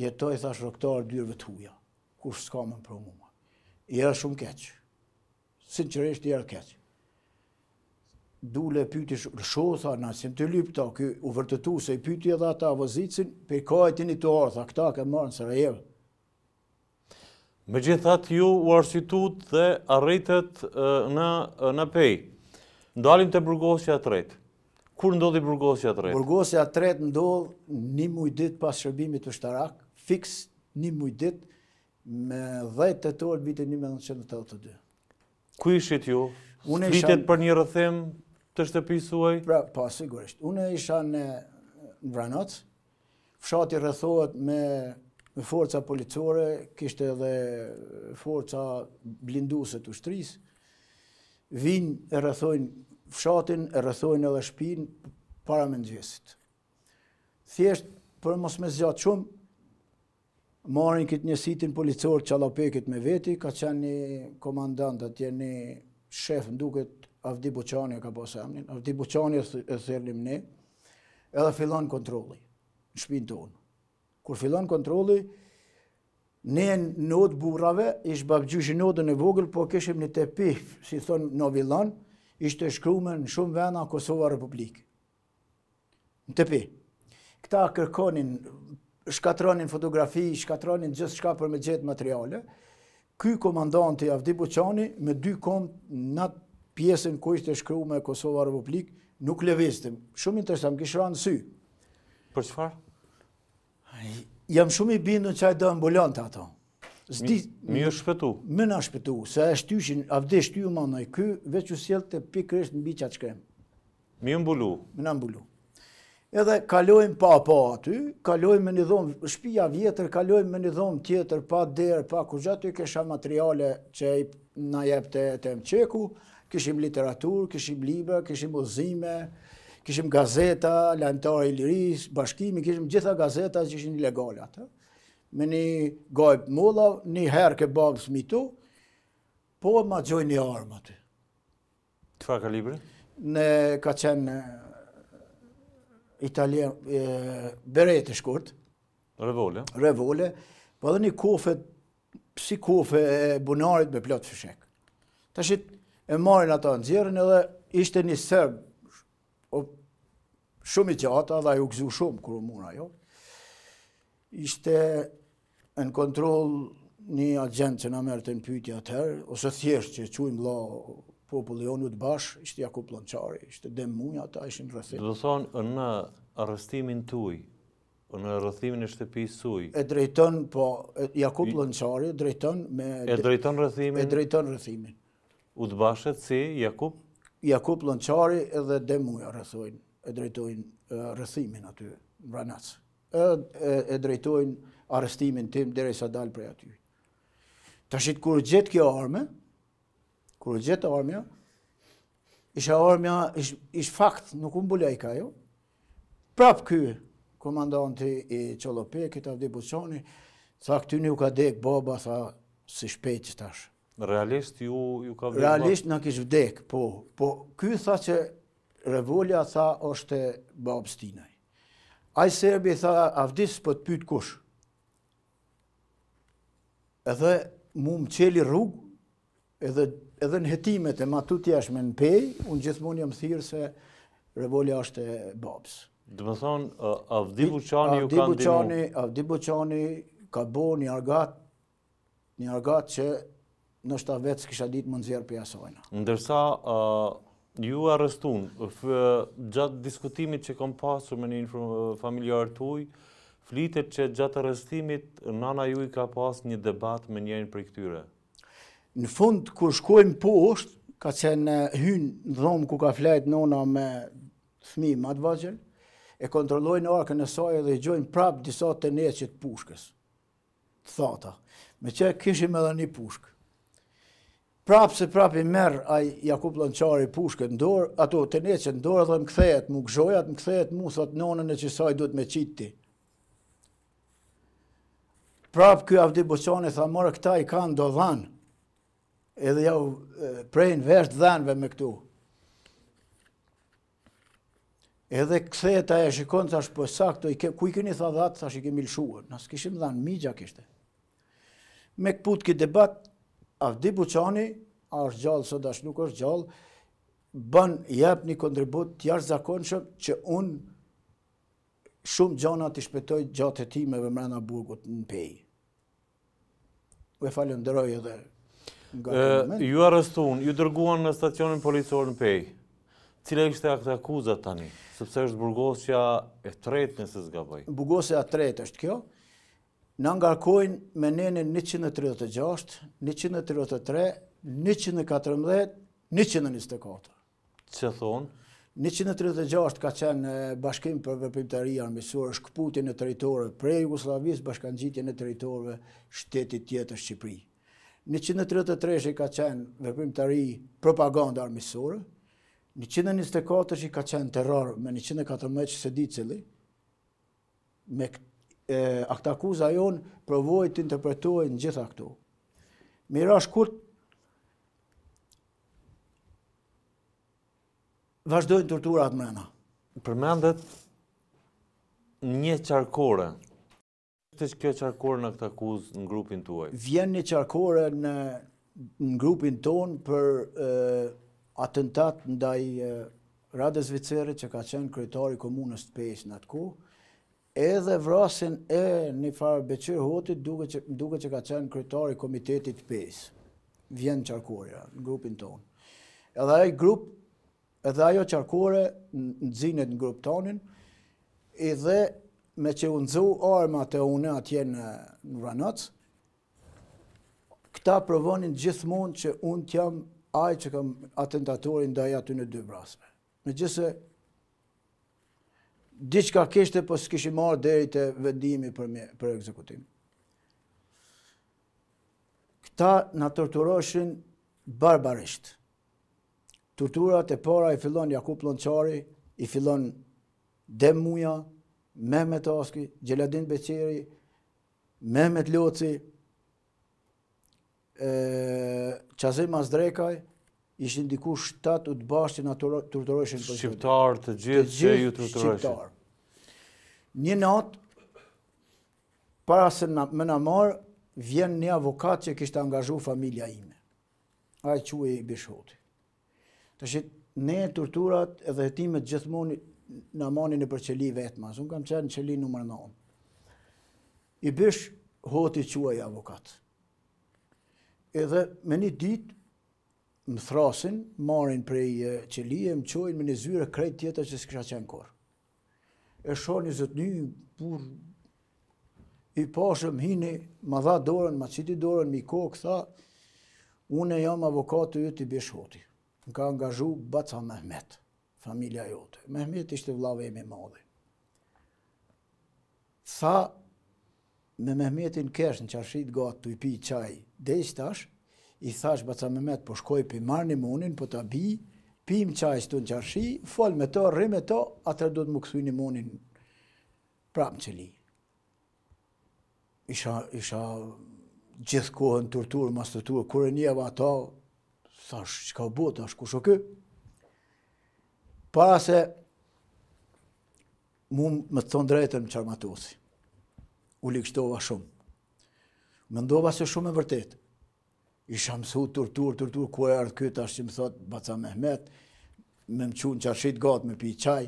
Jetoj, thash, shroktar, dyrve të huja, kush s'ka më në promuma. I shumë keqë, sinqeresht, i era keqë dule pyti shosha, na si të lypë ta, kë u vërtëtu se i pyti edhe ata vëzicin, për ka e tini të arë, a këta ke marë në Sarajevë. Me gjithat ju u arsitut dhe arritet në, në pej. Ndalim të Burgosja 3. Kur ndodhi Burgosja 3? Burgosja 3 ndodhë një ditë pas shërbimit të shtarak, fix një ditë me 10 të torë vitin 1982. Ku ishit ju? Unë për një rëthim të shtëpisuaj? Pra, pa, po, sigurisht. Une isha në Vranoc, fshati rëthohet me, me forca policore, kishte edhe forca blinduse të ushtris, vinë e rëthojnë fshatin, e rëthojnë edhe shpinë, para me nëgjesit. Thjesht, për mos me zjatë shumë, marrin këtë njësitin policor që allopekit me veti, ka qenë një komandant, atje një shef në duket Avdi Buqani e ka pas emnin, Avdi Buqani e thërnim ne, edhe fillon kontroli në shpinë tonë. Kur fillon kontroli, ne në notë burave, ishë në notën e vogël, po këshim një tepi, si thonë në vilan, ishte shkrume në shumë vena Kosova Republikë. Në tepi. Këta kërkonin, shkatronin fotografi, shkatronin gjithë shka për me gjithë materiale. Ky komandant i Avdi Buqani, me dy kom në pjesën ku ishte shkru me Kosova Republik, nuk levestim. Shumë interesant, më kishë sy. Për që farë? Jam shumë i bindu në qaj do e mbolante ato. Mi është shpetu? Mi në shpetu, se e shtyshin, abde shty u ma në i ky, veç u sjellë të pikrisht në bicat shkrem. Mi në mbulu? Mi në mbulu. Edhe kalojmë pa pa aty, kalojmë me një dhomë, shpija vjetër, kalojmë me një dhonë tjetër, pa derë, pa kërgjatë, i kësha materiale që i na jepë të mqeku kishim literaturë, kishim libra, kishim ozime, kishim gazeta, lantarë i bashkimi, kishim gjitha gazeta që ishin ilegalat. Me një gajbë mulla, një herë ke babë smitu, po ma gjoj një armë atë. Të fa kalibre? Në ka qenë italien, beret e shkurt. Revole? Revole. Po edhe një kofet, si kofet e bunarit me plotë fëshek. Ta shqit e marrin ato në gjerën edhe ishte një sërbë shumë i gjata dhe u këzu shumë kur muna jo. Ishte në kontrol një agent që nga mërë të mpyti atëherë, ose thjesht që qujmë la populli ju të bashkë, ishte Jakub Lonqari, ishte demunja, ata, ishin në do të thonë në arrestimin tuaj në rëthimin e shtëpisë suj. E drejton, po, Jakub Lënçari, drejton me... E drejton rëthimin? E drejton rëthimin u të bashët si Jakub? Jakub Lënqari edhe Demuja rësojnë, e drejtojnë rëthimin aty, Vranac. E, e drejtojnë arrestimin tim dhere sa dalë prej aty. Të shqitë, kur gjithë kjo arme, kur gjithë armja, isha armja, ish, fakt, nuk unë bulej ka jo, prap kjo, komandanti i Qolopekit, Avdi Buçoni, sa këty një ka dek baba, sa si shpejt që tashë. Realisht ju, ju ka vdekë? Realisht në kishë vdekë, po. Po, ky tha që revolja tha është babës tinaj. Aj serbi tha, avdis për po të pytë kush. Edhe mu më qeli rrugë, edhe, edhe në hetimet e matutja është me në pej, unë gjithmonë jam thirë se revolja është e babës. Dhe më thonë, Avdi Buqani ju kanë dimu? Avdi Buqani ka bo një argat, një argat që nështë ta vetë s'kisha ditë më nëzjerë për jasojna. Ndërsa, uh, ju arrestun, gjatë diskutimit që kom pasur me një familjarë të uj, flitet që gjatë arrestimit, nana ju i ka pas një debat me njerën për këtyre. Në fund, kër shkojmë poshtë, ka qenë hynë në dhomë ku ka fletë nona me thmi matë vazhjën, e kontrollojnë arkën e saj dhe i gjojnë prapë disa të neqët pushkës. Të thata, me që kishim edhe një pushkë prapë se prapë i merë a Jakub Lanqari pushke në dorë, ato të ne që në dorë dhe më kthejet, më gëzhojat, më kthejet mu, thot nonën e që saj duhet me qiti. Prapë kjo Avdi Boçani tha mërë këta i kanë do dhanë, edhe ja prejnë vërt dhanëve me këtu. Edhe këthejet a e shikon, thash për po përsa këto, ku i këni tha dhatë, thash i kemi lëshuën, nësë kishim dhanë, mi kishte. Me këput këtë debatë, Avdi Buçani, a është gjallë, sot është nuk është gjallë, bën jep një kontribut të jashtë zakonëshëm që unë shumë gjana të shpetoj gjatë e ti me vëmrena burgut në pej. U e dëroj edhe nga të moment. Ju arrestun, ju dërguan në stacionin policor në pej. Cile ishte akte akuzat tani? Sëpse është burgosja e tretë nëse zgabaj. Burgosja e tretë është kjo? Në angarkojnë me nenin 136, 133, 114, 124. Që thonë? 136 ka qenë bashkim për vëpimtari armisur, shkëputje në teritore, prej Jugoslavis, bashkanëgjitje në teritore, shtetit tjetër Shqipri. 133 ka qenë vëpimtari propaganda armisore, 124 ka qenë terror me 114 që se di cili, me këtë e, akta akuza jonë provojë të interpretojë në gjitha këtu. Mira shkurt, vazhdojnë torturat mrena. Përmendet një qarkore, Qështë kjo qarkore në këtë akuzë në grupin të uaj? Vjen një qarkore në, në grupin tonë për atentat ndaj e, Radës Vicere që ka qenë kryetari komunës të pesë në atë kohë, edhe vrasin e një farë beqirë hotit duke që, që ka qenë kryetari komitetit 5, vjen qarkurja, në grupin tonë. Edhe ajo grup, edhe ajo në zinët në grup tonin, edhe me që unë zu arma të une atje në, Vranoc, këta provonin gjithmonë që unë t'jam ajë që kam atentatorin dhe aty në dy vrasme. Me gjithse diçka kishte po s'kishi marrë deri te vendimi për për ekzekutim. Këta na torturoshin barbarisht. Torturat e para i fillon Jakup Lonçari, i fillon Demuja, Mehmet Aski, Gjeladin Beqeri, Mehmet Loci, e, Qazim Azdrekaj, ishin diku 7 të të bashkë që nga të rëtërojshin të gjithë që ju të Një natë, para se më në marë, vjen një avokat që kishtë angazhu familja ime. A i quaj i bishoti. Të shqit, ne të edhe hetimet gjithmonë në mani në për qëli as un Unë kam qërë në numër 9. në I bish, hoti quaj avokat. Edhe me një ditë, më thrasin, marin prej qelije, më qojnë me një zyre krejt tjetër që s'kisha qenë kur. E shoni një zëtë një, pur, i pashëm hini, ma dha dorën, ma qiti dorën, mi kokë, tha, une jam avokatë jëtë i bishoti. Më ka angazhu Baca Mehmet, familja jote. Mehmet ishte vlave e me madhe. Tha, me Mehmetin kesh në qashit gatë të i pi qaj, dhe i shtash, i thash Baca Mehmet, po shkoj pi marrë një monin, po të bi, pijim qaj së të në qarëshi, fol me to, rrim me to, atër do të më këthuj një monin pram që li. Isha, isha gjithë kohën tërturë, mas tërturë, kërë njeva ato, thash, që ka bu, thash, ku shokë? Para se, mu më të thonë drejtën më qarmatosi. U likështova shumë. Mendova se shumë e vërtetë isha mësu tërtur, tërtur, ku e ardhë këtë ashtë që më thotë Baca Mehmet, me më qunë qashit gatë me pi qaj,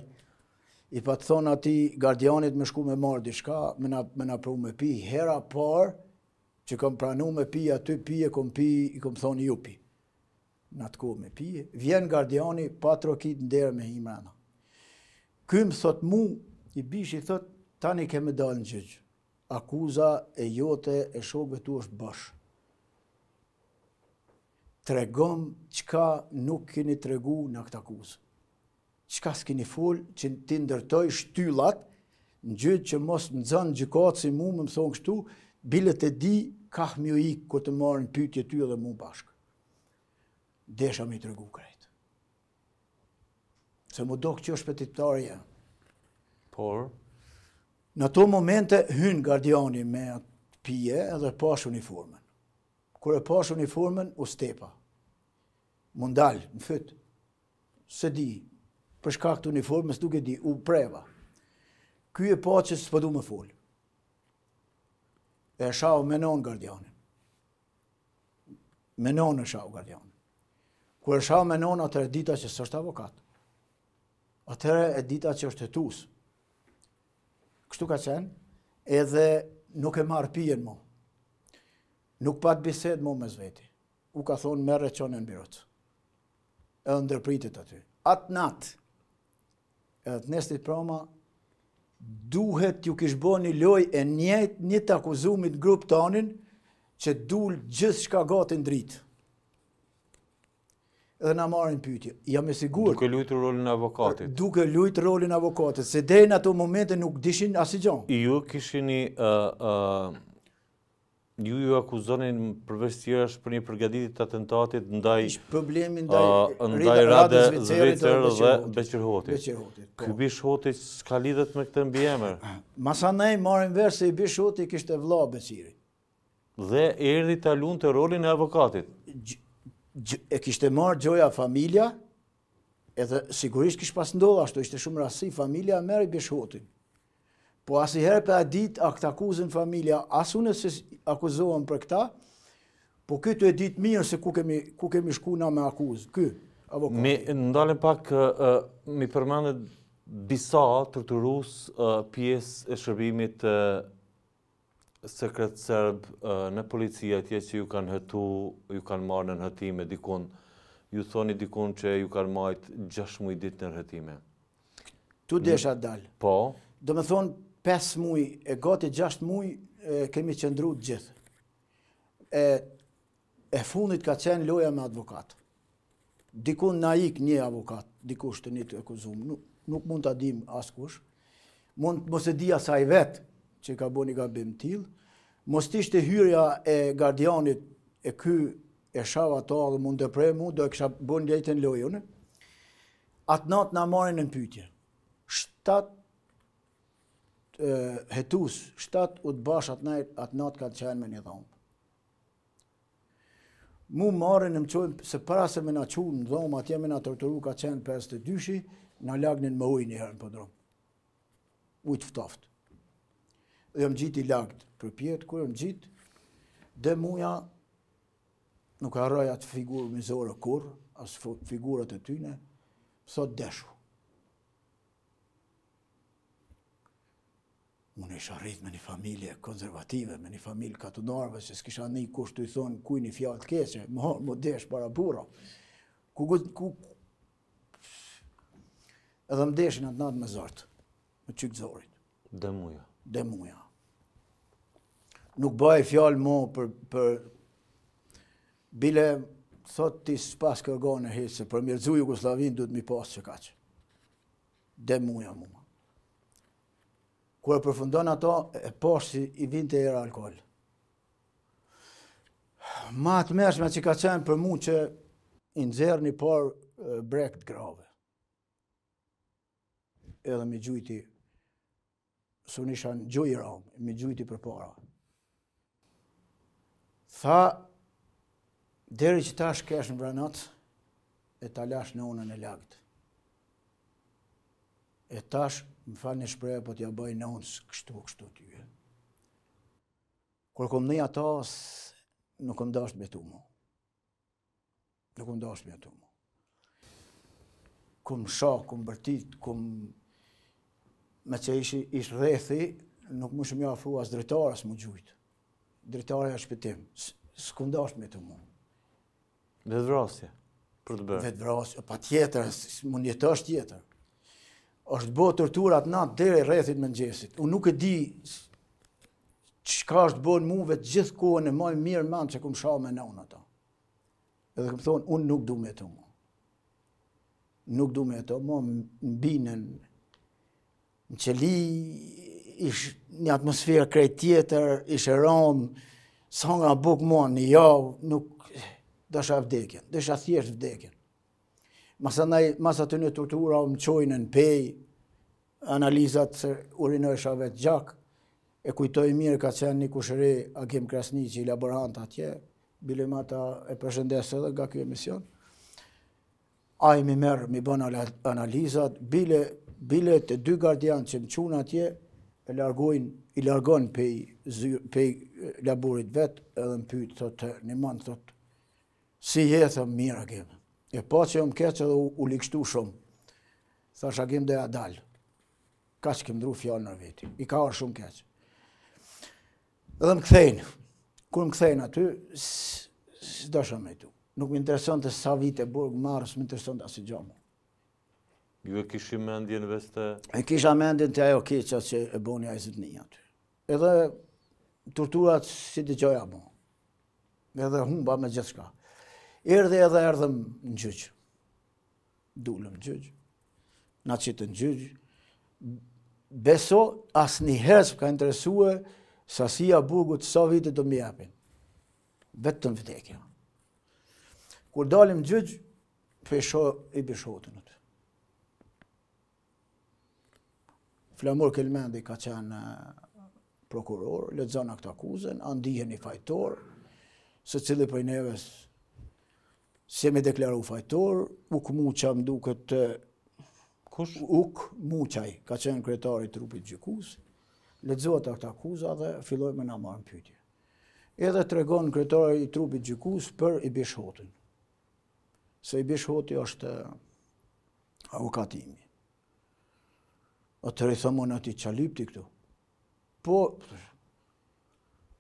i pa të thonë ati gardianit me shku me marrë dishka, me na, me na pru me pi, hera parë që kom pranu me pi, aty pi e kom pi, i kom thonë jupi. Në atë kohë me pi, vjen gardiani, patro kitë ndere me himrana. Ky më thotë mu, i bish i thotë, tani kemë dalë në gjëgjë. Akuza e jote e shokëve tu është bëshë të regon qka nuk kini të regu në këtë akuzë. Qka s'kini full që ti ndërtoj shtyllat, në gjithë që mos në zënë gjikatë si mu më më thonë kështu, bile të di ka hmi u ikë këtë marë në pytje ty dhe mu bashkë. Desha mi të regu krejtë. Se mu do këtë është Por? Në ato momente hynë gardiani me atë edhe pashë uniformen. Kure pashë uniformen, u stepa mund dalë në fytë. Se di, përshka këtu një folë, mështu ke di, u preva. Ky e po që së përdu më folë. E shau menon gardianin. Menon e shau gardianin. Kër e shau menon, atër e dita që sështë është avokat. Atër e dita që është hetus. Kështu ka qenë, edhe nuk e marë pijen më. Nuk pat bised më me zveti. U ka thonë merre qonë në birotë edhe ndërpritit aty. Atë natë, edhe të nesit prama, duhet ju kishë bo një loj e njët një të akuzumit grup tonin, që dulë gjithë shka në dritë. Edhe na marrin pyetje. Jam i sigurt. Duke lujtë rolin e avokatit. Duke luajtur rolin e avokatit, se deri në ato momente nuk dishin asgjë. Ju kishin ë uh, ë uh, ju ju akuzonin përveç tjera është për një përgjaditit të atentatit ndaj rade Zvecer dhe beqërhotit. Po. Kë bishotit s'ka lidhet me këtë mbjemer? Masa ne i marim verë se i bishotit kështë e vla beqiri. Dhe erdi të talun të rolin e avokatit? E kështë e marë gjoja familja, edhe sigurisht kështë pas ndodha, ashtu ishte shumë rasi, familja e merë i bishotin. Po asë i herë për e ditë a këtë akuzën familja, asë unë se akuzohen për këta, po këtë e ditë mirë se ku kemi na me akuzë. Ky, avokat. Mi ndalën pak, mi përmanët disa të të rusë pjesë e shërbimit të sekretë në policia tje që ju kanë hëtu, ju kanë marë në nëhëtime, dikun, ju thoni dikun që ju kanë majtë gjashmuj ditë në nëhëtime. Tu desha dalë. Po. Do me thonë, 5 muj, e gati 6 muj, kemi qëndru të gjithë. E, e fundit ka qenë loja me avokat. Dikun na ik një avokat, diku shtë një të ekuzumë, nuk, nuk mund të adim askush. Mund mos e dija saj vetë që ka bo gabim tilë. Mos të ishte hyrja e gardianit e ky e shava ta dhe mund të prej mu, do e kësha bën një lejtën lojën. Atë natë na marrin në pytje. Shtatë hetus, shtatë u të bashkë atë nëjtë, atë natë kanë qenë me një dhomë. Mu marën, në më qojmë, se para se me na qunë në dhomë, atë jemi na torturu, ka qenë pesë të dyshi, në lagnin më ujë një herën për dronë. Ujtë ftoftë. Dhe më gjitë i lagët për pjetë, kërë më gjitë, dhe muja nuk arraja të figurë mizore kur, asë figurët e tyne, sot deshu. unë isha rritë me një familje konservative, me një familje katunarve, se s'kisha një kush të i thonë kuj një fjallë të keqe, më horë më desh para bura. Ku, ku, edhe më deshin atë natë me zartë, me qykë zorit. Dhe muja. Dhe muja. Nuk bëjë fjallë më për, për bile, thot ti s'pas kërgonë e hisë, për mirëzu Jugoslavinë, du të mi pasë që kaqë. Dhe muja mua ku e përfundon ato, e poshë si i vind të era alkohol. Ma të mershme që ka qenë për mu që i nxerë një por brekt grave. Edhe mi gjujti, su nisha në gjuj i ramë, mi gjujti për para. Tha, deri që ta shkesh në vranat, e ta lash në unën e lagët. E tash, Më falë një shprejë, po t'ja bëjë në kështu, kështu t'ju. Kërë këmë një atas, nuk këmë dashë betu mu. Nuk këmë dashë betu mu. Kum sha, këmë bërtit, kum... Me që ishë ish rrethi, nuk më shumë jafru asë dretarës më gjujtë. Dretarë e shpëtim, shpitim, së këmë dashë betu mu. Vedrasja, për të bërë. Vedrasja, pa tjetër, mund jetë është tjetër është bë tërturat na dere rethit me nxesit. Unë nuk e di qka është bo në muve të gjithë kohën e moj mirë manë që këmë shalë me në unë ato. Edhe këmë thonë, unë nuk du me të mu. Nuk du me të mu, më mbi në qëli, ish një atmosferë krejt tjetër, ish e ronë, sa nga bukë mua një javë, jo, nuk dësha vdekin, dësha thjesht vdekin. Masa, nëj, masa të një tortura më qojnë në pej, analizat së urinëshave të gjak, e kujtoj mirë ka qenë një kushëri Agim Krasni që i laborant atje, bilim e përshëndes edhe nga kjo emision. A i mi merë, mi bënë analizat, bile, bile të dy gardian që më qunë atje, e largojnë, i largojnë pej, zyr, pej laborit vetë, edhe më pyjtë, thotë, një mandë, thotë, si jetëm mirë, Agim, E po që jëmë keqë edhe u, likështu shumë. Tha shakim dhe adal. Ka që këmë dru fjallë në veti. I ka orë shumë keqë. Edhe më këthejnë. Kur më këthejnë aty, së do shumë e tu. Nuk më intereson të sa vite burg marë, më intereson të asë gjomë. Ju e kishim me ndjen veste? E kisha me ndjen të ajo keqë që e boni ajzit një aty. Edhe torturat si të gjoja bo. Edhe humba me gjithë shka. Erdhe edhe erdhëm në gjyqë. Dullëm në gjyqë. Në qitë në gjyqë. Beso, asë një herës ka interesuë sasia bugut sa vite të më japin. Vetë të më vdekja. Kur dalim në gjyqë, për i bishotin nëtë. Flamur Kelmendi ka qenë eh, prokuror, lezona këta kuzën, andihën i fajtor, së cili për i neves se me deklaru fajtor, uk muqa më duket, Kush? uk muqaj, ka qenë kretari trupit gjykus, të akta akuza dhe filloj me nga marën pytje. Edhe të regon kretari trupit gjykus për i bishotin, se i bishoti është avokatimi. O të në ti qalipti këtu. Po,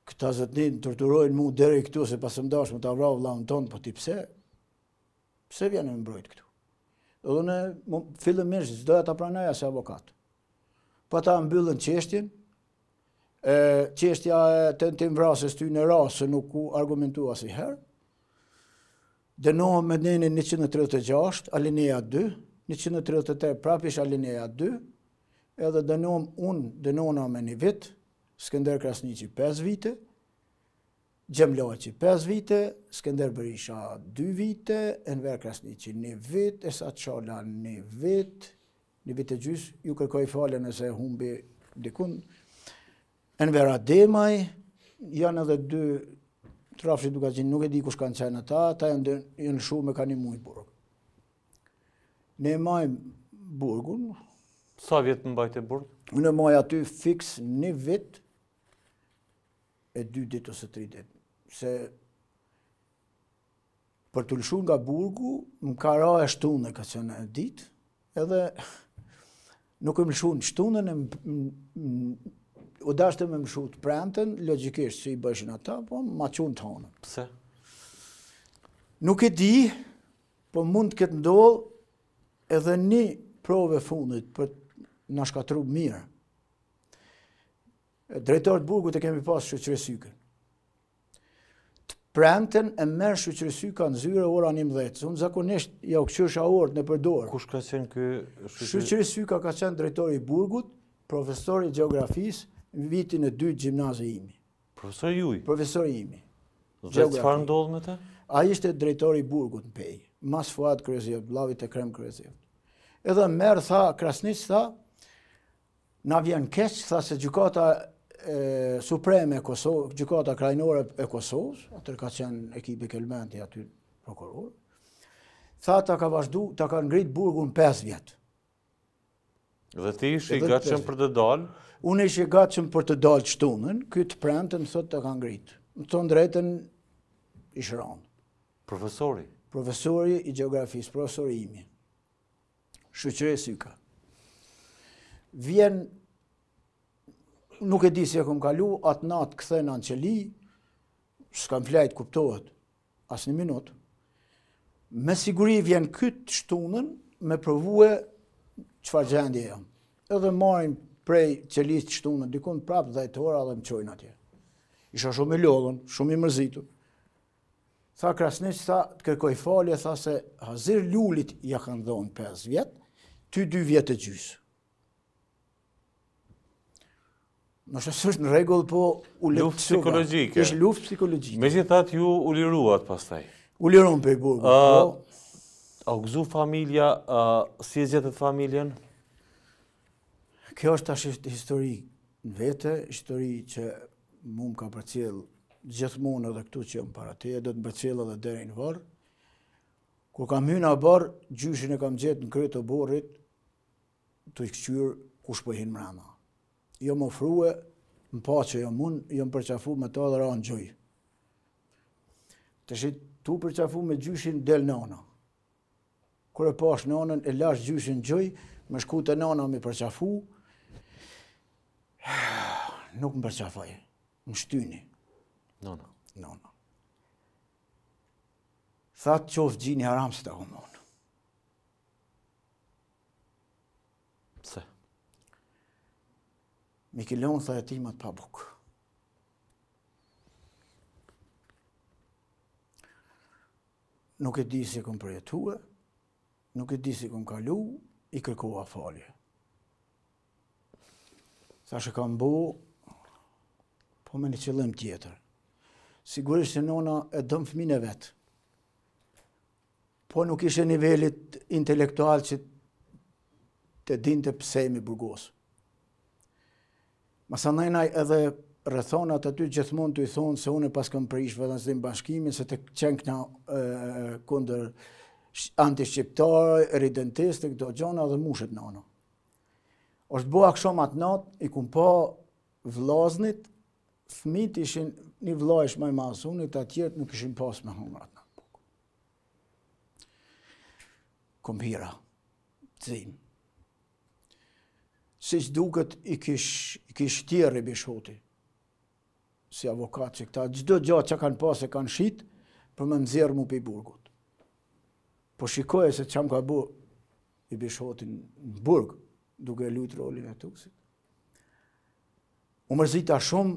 këta zëtnin të rëturojnë mu dhere i këtu, se pasë më dashë më të avra vlaun tonë, po ti pse, Pse vjenë në mbrojt këtu? Edhe në fillën mirë, zdo e ta pranaja se avokat. Po ta mbyllën qeshtjen, qeshtja e të në tim vrasës ty në rasë, se nuk u argumentua si herë. Dhe me më 136, alinea 2, 133 prapish alineja 2, edhe dënohëm unë dënohëm me një vitë, s'kënder Krasnici, 5 vitë, Gjemlaci 5 vite, Skender Berisha 2 vite, Enver Krasnici 1 vit, Esa Qala 1 vit, një vit e gjysë, ju kërkoj falen e se humbi dikun. Enver Ademaj, janë edhe 2 trafshit duka që nuk e di kush kanë qenë ata, ta e në shumë e ka një mujë burg. Ne e majmë burgun. Sa vjetë në bajtë e burg? Në majë aty fix një vit, e dy ditë ose tri ditë se për të lëshu nga burgu, më ka ra e shtunë në këtë në ditë, edhe nuk e më lëshu në shtunë, në u dashtë me më shu të prentën, logikisht si i bëshin ata, po më ma qunë të honë. Pse? Nuk e di, po mund të këtë ndohë edhe një prove fundit për në shkatru mirë. Drejtarët burgu të kemi pasë që qëre Premten e mërë shqyqërësy ka në zyre ora një mdhejtë. Unë zakonisht ja u këqësha orët në përdorë. Kush ka qenë kë... Shqyqërësy ka ka qenë drejtori i burgut, profesor i geografisë, vitin e dytë gjimnazë i imi. Profesor i ujë? Profesor i imi. Dhe të farë ndodhë me të? A ishte drejtori i burgut në pejë. Mas fuat kërëzjet, blavit e krem kërëzjet. Edhe mërë tha, krasnitë tha, na vjen keqë, tha se gjukata supreme e Kosovë, gjukata krajnore e Kosovës, atër ka qenë ekipi kelmenti aty prokuror, tha ta ka vazhdu, ta ka ngrit burgun 5 vjetë. Dhe ti ishi i gatshëm për të dalë? Unë ishi i gatshëm për të dalë qëtunën, këtë premë të më thotë të ka ngritë. Në tonë drejten i shronë. Profesori? Profesori i geografisë, profesori imi. Shqyre syka. Vjen nuk e di si e këm kalu, atë natë këthejnë anë që li, s'kam flejtë kuptohet, asë një minutë, me siguri vjen të shtunën me përvue qëfar gjendje e jëmë. Edhe marim prej që të shtunën, dikun prapë dhe e të ora dhe më qojnë atje. Isha shumë i lodhën, shumë i mërzitu. Tha Krasnici, tha të kërkoj falje, tha se hazir lullit ja kanë dhonë 5 vjetë, ty 2 vjetë e gjysë. Në shë është në regullë, po u lepë të suga. Luftë Ishtë luftë psikologjike. Me gjithat ju u liruat pastaj. U liruat për i burgu. Po. A u gëzu familja, si e gjithet familjen? Kjo është ashtë histori vete, histori që mu më ka përcjellë gjithmonë edhe këtu që jëmë para te, do të më përcjellë edhe dhe në varë. Kur kam hynë a barë, gjyshin e kam gjithë në kretë të borit, të i këqyrë kush pëjhin po mrama. Mm jo më frue, më pa që jo mund, jo më përqafu me ta dhe ranë gjoj. Të shi tu përqafu me gjyshin del nana. Kërë pash nanën, e lash gjyshin gjoj, më shku të nana me përqafu, nuk më përqafaj, më shtyni. Nana. Nana. Tha të qovë gjinë i haram së të komonë. mi ki lonë tha pa bukë. Nuk e di si këm përjetue, nuk e di si këm kalu, i kërkoha falje. Sa shë kam bo, po me një qëllëm tjetër. Sigurisht se nona e dëmë fëmin e vetë, po nuk ishe nivellit intelektual që të din të pse e mi burgosë. Masa nëjnaj edhe rëthonat aty gjithmonë të i thonë se une pas këm prish vëllën dhe bashkimin, se të qenë këna kunder anti-shqiptarë, eridentistë, këto gjona dhe mushet në anë. Oshtë bua këshom atë natë, i kumë po vlaznit, thmit ishin një vlajsh maj masunit, atjet nuk ishin pas me hunga atë në buku. Kumë hira, si që duket i kish tjerë i bishoti, si avokat që këta, gjdo gjatë që kanë pasë e kanë shitë, për më nëzirë mu për i burgut. Po shikoje se që më ka bu i bishotin në burg, duke e lujtë rolin e tukësi. U mërzita shumë,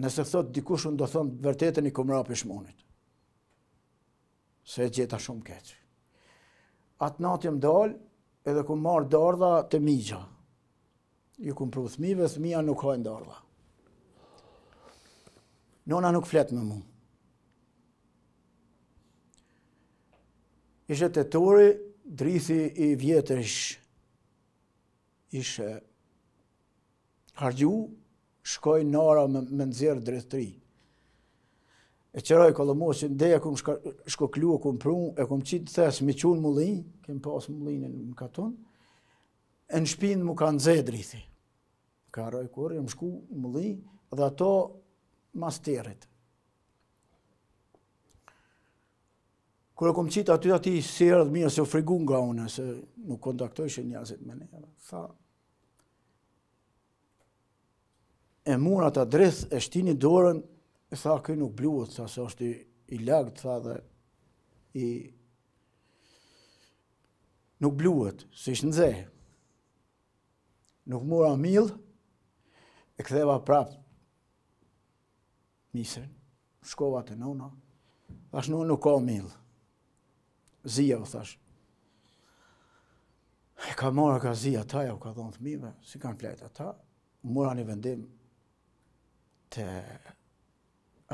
nëse thot dikush unë do thonë vërtetën i kumra për shmonit, se e gjitha shumë keqë. Atë natë jëmë dalë, edhe ku marë dardha të migja. Ju ku më pru thmive, thmija nuk hajnë dardha. Nona nuk fletë me mu. Ishe të tori, drithi i vjetër Ishe hargju, shkoj nara me, me nëzirë drithëri e që rrojë kolomosin, dhe e këm shkoklu, e këm e këm qitë të thesë, me qunë mullin, kem pas mullin e në katon, e në shpinë më kanë zedë rriti, ka rrojë kërë, e më shku mullin, dhe ato mas të tjerit. Kërë këm qitë aty aty sërë, dhe mirë se u frigun nga une, se nuk kontaktojshë një azit me Tha, e muna të drithë, e shtini dorën, E tha, këj nuk bluët, sa se është i lagë, të tha dhe i... Nuk bluët, se ishë nëzhe. Nuk mora milë, e këtheva prapë misën, shkova të nona, thash nuk nuk ka milë. Zia, o thash. E ka mora ka zia ta, ja u ka dhëndë të mime, si kanë plejta ta, mora një vendim të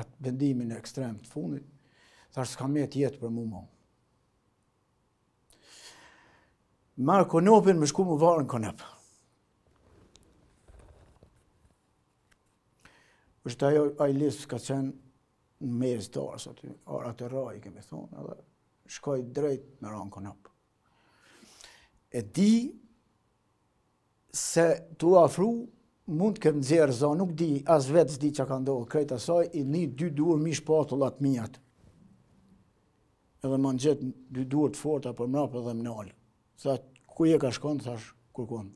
atë vendimin e ekstrem të fundit, s'ka me të jetë për mu më. Marë konopin, më shku më varë në konopë. është ajo ai list ka qenë në mes të orës aty, ora të rrai kemi thonë, edhe shkoi drejt me ron konop. E di se tu afru mund këmë dzirë zon, nuk di, as vetë zdi që ka ndohë krejtë asaj, i një dy duur mish patullat po mijat. Edhe më në gjithë dy duur të forta për mrapë edhe më nalë. Tha, ku je ka shkonë, thash, kur konë.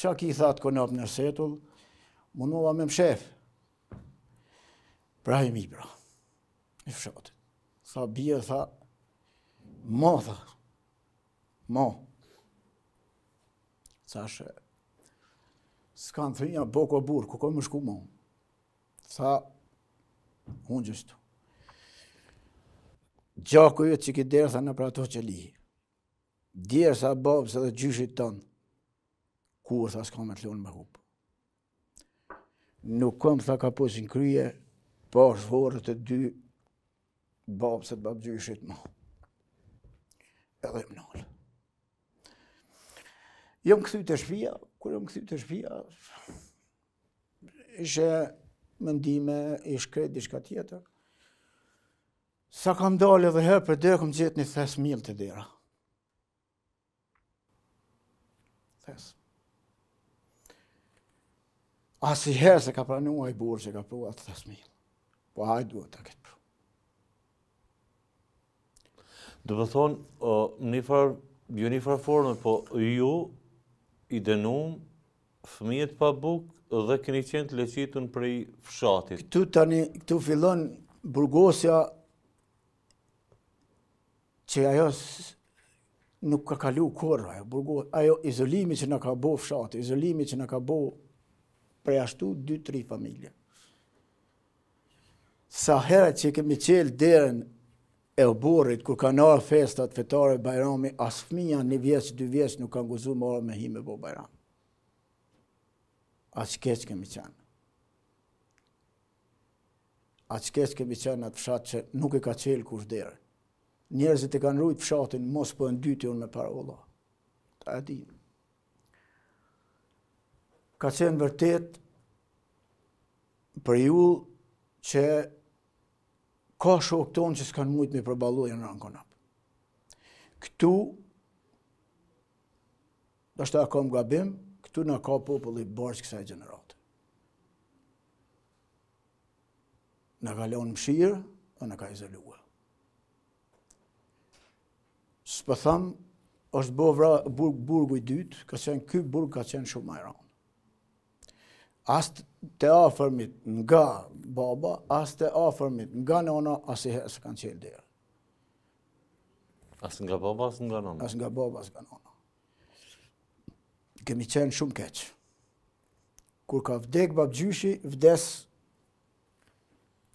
Qa ki tha të konopë në setullë, mundova me më shefë. Pra i mi, bra. I fshatë. Tha, bje, tha, ma, tha. Ma. Tha, shë, s'ka në thrinja, boko burë, ku kojnë më shku mu. Tha, unë gjështu. Gjaku jëtë jo që ki derë, tha në pra to që li. Djerë sa babës edhe gjyshit tonë, ku është a s'ka me të lonë më hupë. Nuk kom tha ka posin kryje, pa është vorët e dy babës e të babë gjyshit më Edhe më nëllë. Jëmë këthy të shpijalë, Kërë më këthi të shpia, ishe mëndime, ishe kretë një tjetër. Sa kam dalë edhe herë për dhe, këmë gjithë një thesë të dhera. Thesë. Asi herë se ka pranua i burë që ka po pru atë thesë Po hajë duhet të këtë pru. Dhe më thonë, një farë, Ju një farë formë, po ju i dënum fëmijët pa bukë dhe keni qenë të leqitun prej fshatit. Këtu tani, këtu fillon burgosja që ajo nuk ka kalu kërë, ajo, burgosja, ajo izolimi që në ka bo fshatit, izolimi që në ka bo prej ashtu 2-3 familje. Sa herë që kemi qelë derën e oborit, kur ka nërë festat fetare Bajrami, asë fminja një vjeç, dy vjeç nuk kanë guzu orë me hime po Bajrami. A që kemi qenë. A që kemi qenë atë fshatë që nuk e ka qelë kur derë. Njerëzit e kanë rujtë fshatin, mos për po në dyti unë me para ola. Ta e dinë. Ka qenë vërtet për ju që ka shok tonë që s'kanë mujtë me përbaluaj në rangë kona. Këtu, dhe shta kam gabim, këtu në ka populli barës kësa e gjeneratë. Në ka leonë mshirë, dhe po në ka izolua. Së pëthamë, është bërë burgu i dytë, ka qenë këj burgu ka qenë shumë majranë as të afërmit nga baba, as të afërmit nga nona, as i herë së kanë qelë dhejë. As nga baba, as nga nona? As nga baba, as nga nona. Kemi qenë shumë keqë. Kur ka vdek babë gjyshi, vdes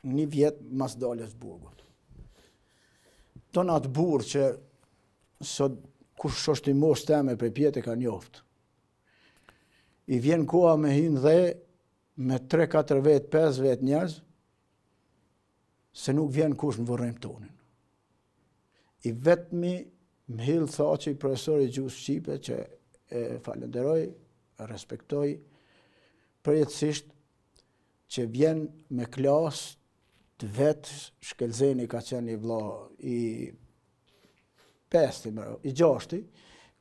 një vjetë mas dalës burgut. Tonat burë që sot kush është i mos teme për pjetë e ka njoftë i vjen koha me hin dhe me 3, 4 vet, 5 vet njerëz, se nuk vjen kush në vërrem tonin. I vetëmi më hilë tha që i profesori Gjusë Shqipe, që e falenderoj, respektoj, përjetësisht që vjen me klasë të vetë, shkelzeni ka qenë i vla, i pesti, i gjashti,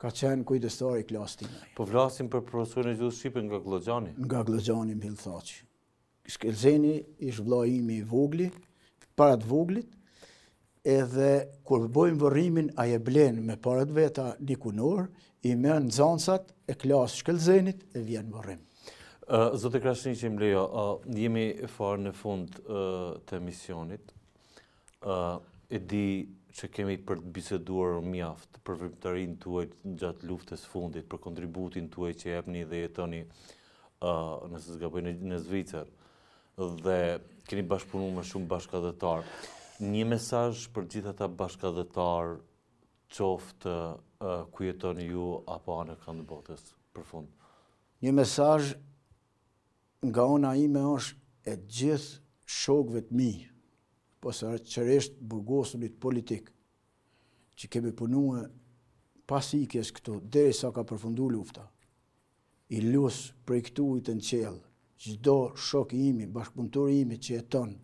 ka qenë kujdestar i klasë tina. Po vlasim për profesorin e gjithë Shqipën nga Glogjani? Nga Glogjani, më hilë thaci. Shkelzeni ish vlajimi i vogli, parat voglit, edhe kur bojmë vërrimin a je blenë me parat veta një kunor, i në nëzansat e klasë Shkelzenit e vjenë vërrim. Zote Krashni që më lejo, jemi farë në fund të emisionit, e di që kemi për të biseduar mjaft, për vërmëtarin të uaj gjatë luftës fundit, për kontributin të uaj që jepni dhe jetoni nësë të gabojnë në Zvicër, dhe keni bashkëpunu me shumë bashkadetar. Një mesaj për gjitha ta bashkadetar qoftë ku jetoni ju apo anë kanë të botës për fund? Një mesaj nga ona ime është e gjithë shokve të mi, po së është qëresht burgosëmit politikë, që kemi punuë pasi i kjesë këtu, dhe i sa ka përfundu lufta, i lusë për këtu i të në qelë, gjdo shok i imi, bashkëpunëtur imi që e tonë,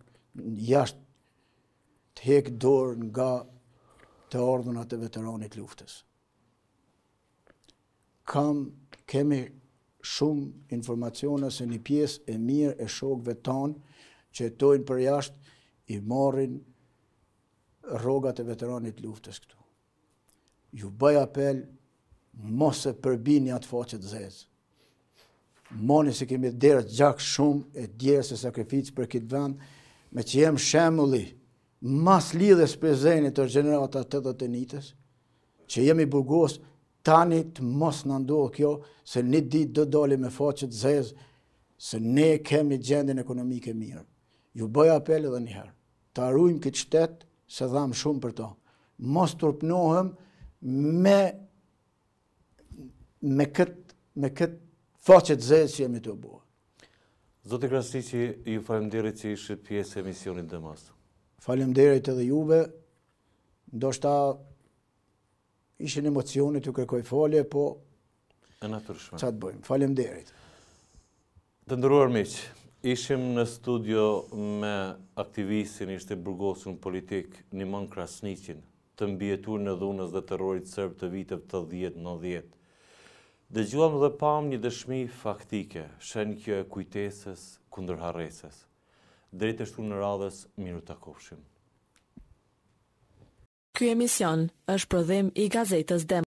jashtë të hekë dorë nga të ordonat e veteranit luftës. Kam, kemi shumë informacionës e një piesë e mirë e shokve tonë që e për jashtë, i marrin rrogat e veteranit luftës këtu. Ju bëj apel, mos e përbini atë faqet zezë. Moni se kemi derë gjak shumë e djerës e sakrificë për këtë vend, me që jem shemulli, mas lidhës për zenit të generata të dhe të njëtës, që jemi burgos, tani të mos në ndohë kjo, se një ditë dë doli me faqet zezë, se ne kemi gjendin ekonomike mirë. Ju bëj apel edhe njëherë të arrujmë këtë qytet se dham shumë për to. Mos turpnohem me me kët me kët façet zë që jemi të bëu. Zoti Krasnici, ju faleminderit që ishë pjesë e emisionit të mos. Faleminderit edhe juve. Ndoshta ishin emocione të kërkoj falje, po e natyrshme. Çfarë të bëjmë? Faleminderit. Të nderuar miq, Ishim në studio me aktivistin, ishte burgosin politik, mën Krasnicin, të mbjetur në dhunës dhe terrorit sërb të vitëp të dhjetë, në dhjetë. Dëgjuam dhe pam një dëshmi faktike, shenë kjo e kujtesës kundër haresës. Drejtështu në radhës, miru të kofshim. Ky emision është prodhem i gazetës Demo.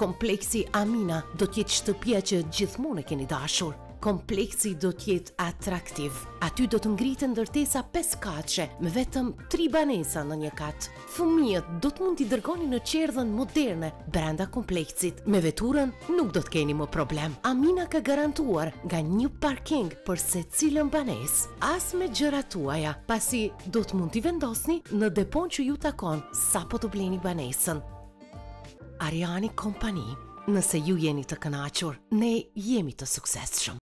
kompleksi Amina do tjetë shtëpia që gjithmonë e keni dashur. Kompleksi do tjetë atraktiv. Aty do të ngritë ndërtesa 5 kache, me vetëm 3 banesa në një katë. Fëmijët do të mund t'i dërgoni në qerdhen moderne brenda kompleksit. Me veturën nuk do të keni më problem. Amina ka garantuar nga një parking për se cilën banes. As me gjëratuaja, tuaja, pasi do të mund t'i vendosni në depon që ju takon sa po të bleni banesën. Ariani Company. Nëse ju jeni të kënaqur, ne jemi të suksesshëm.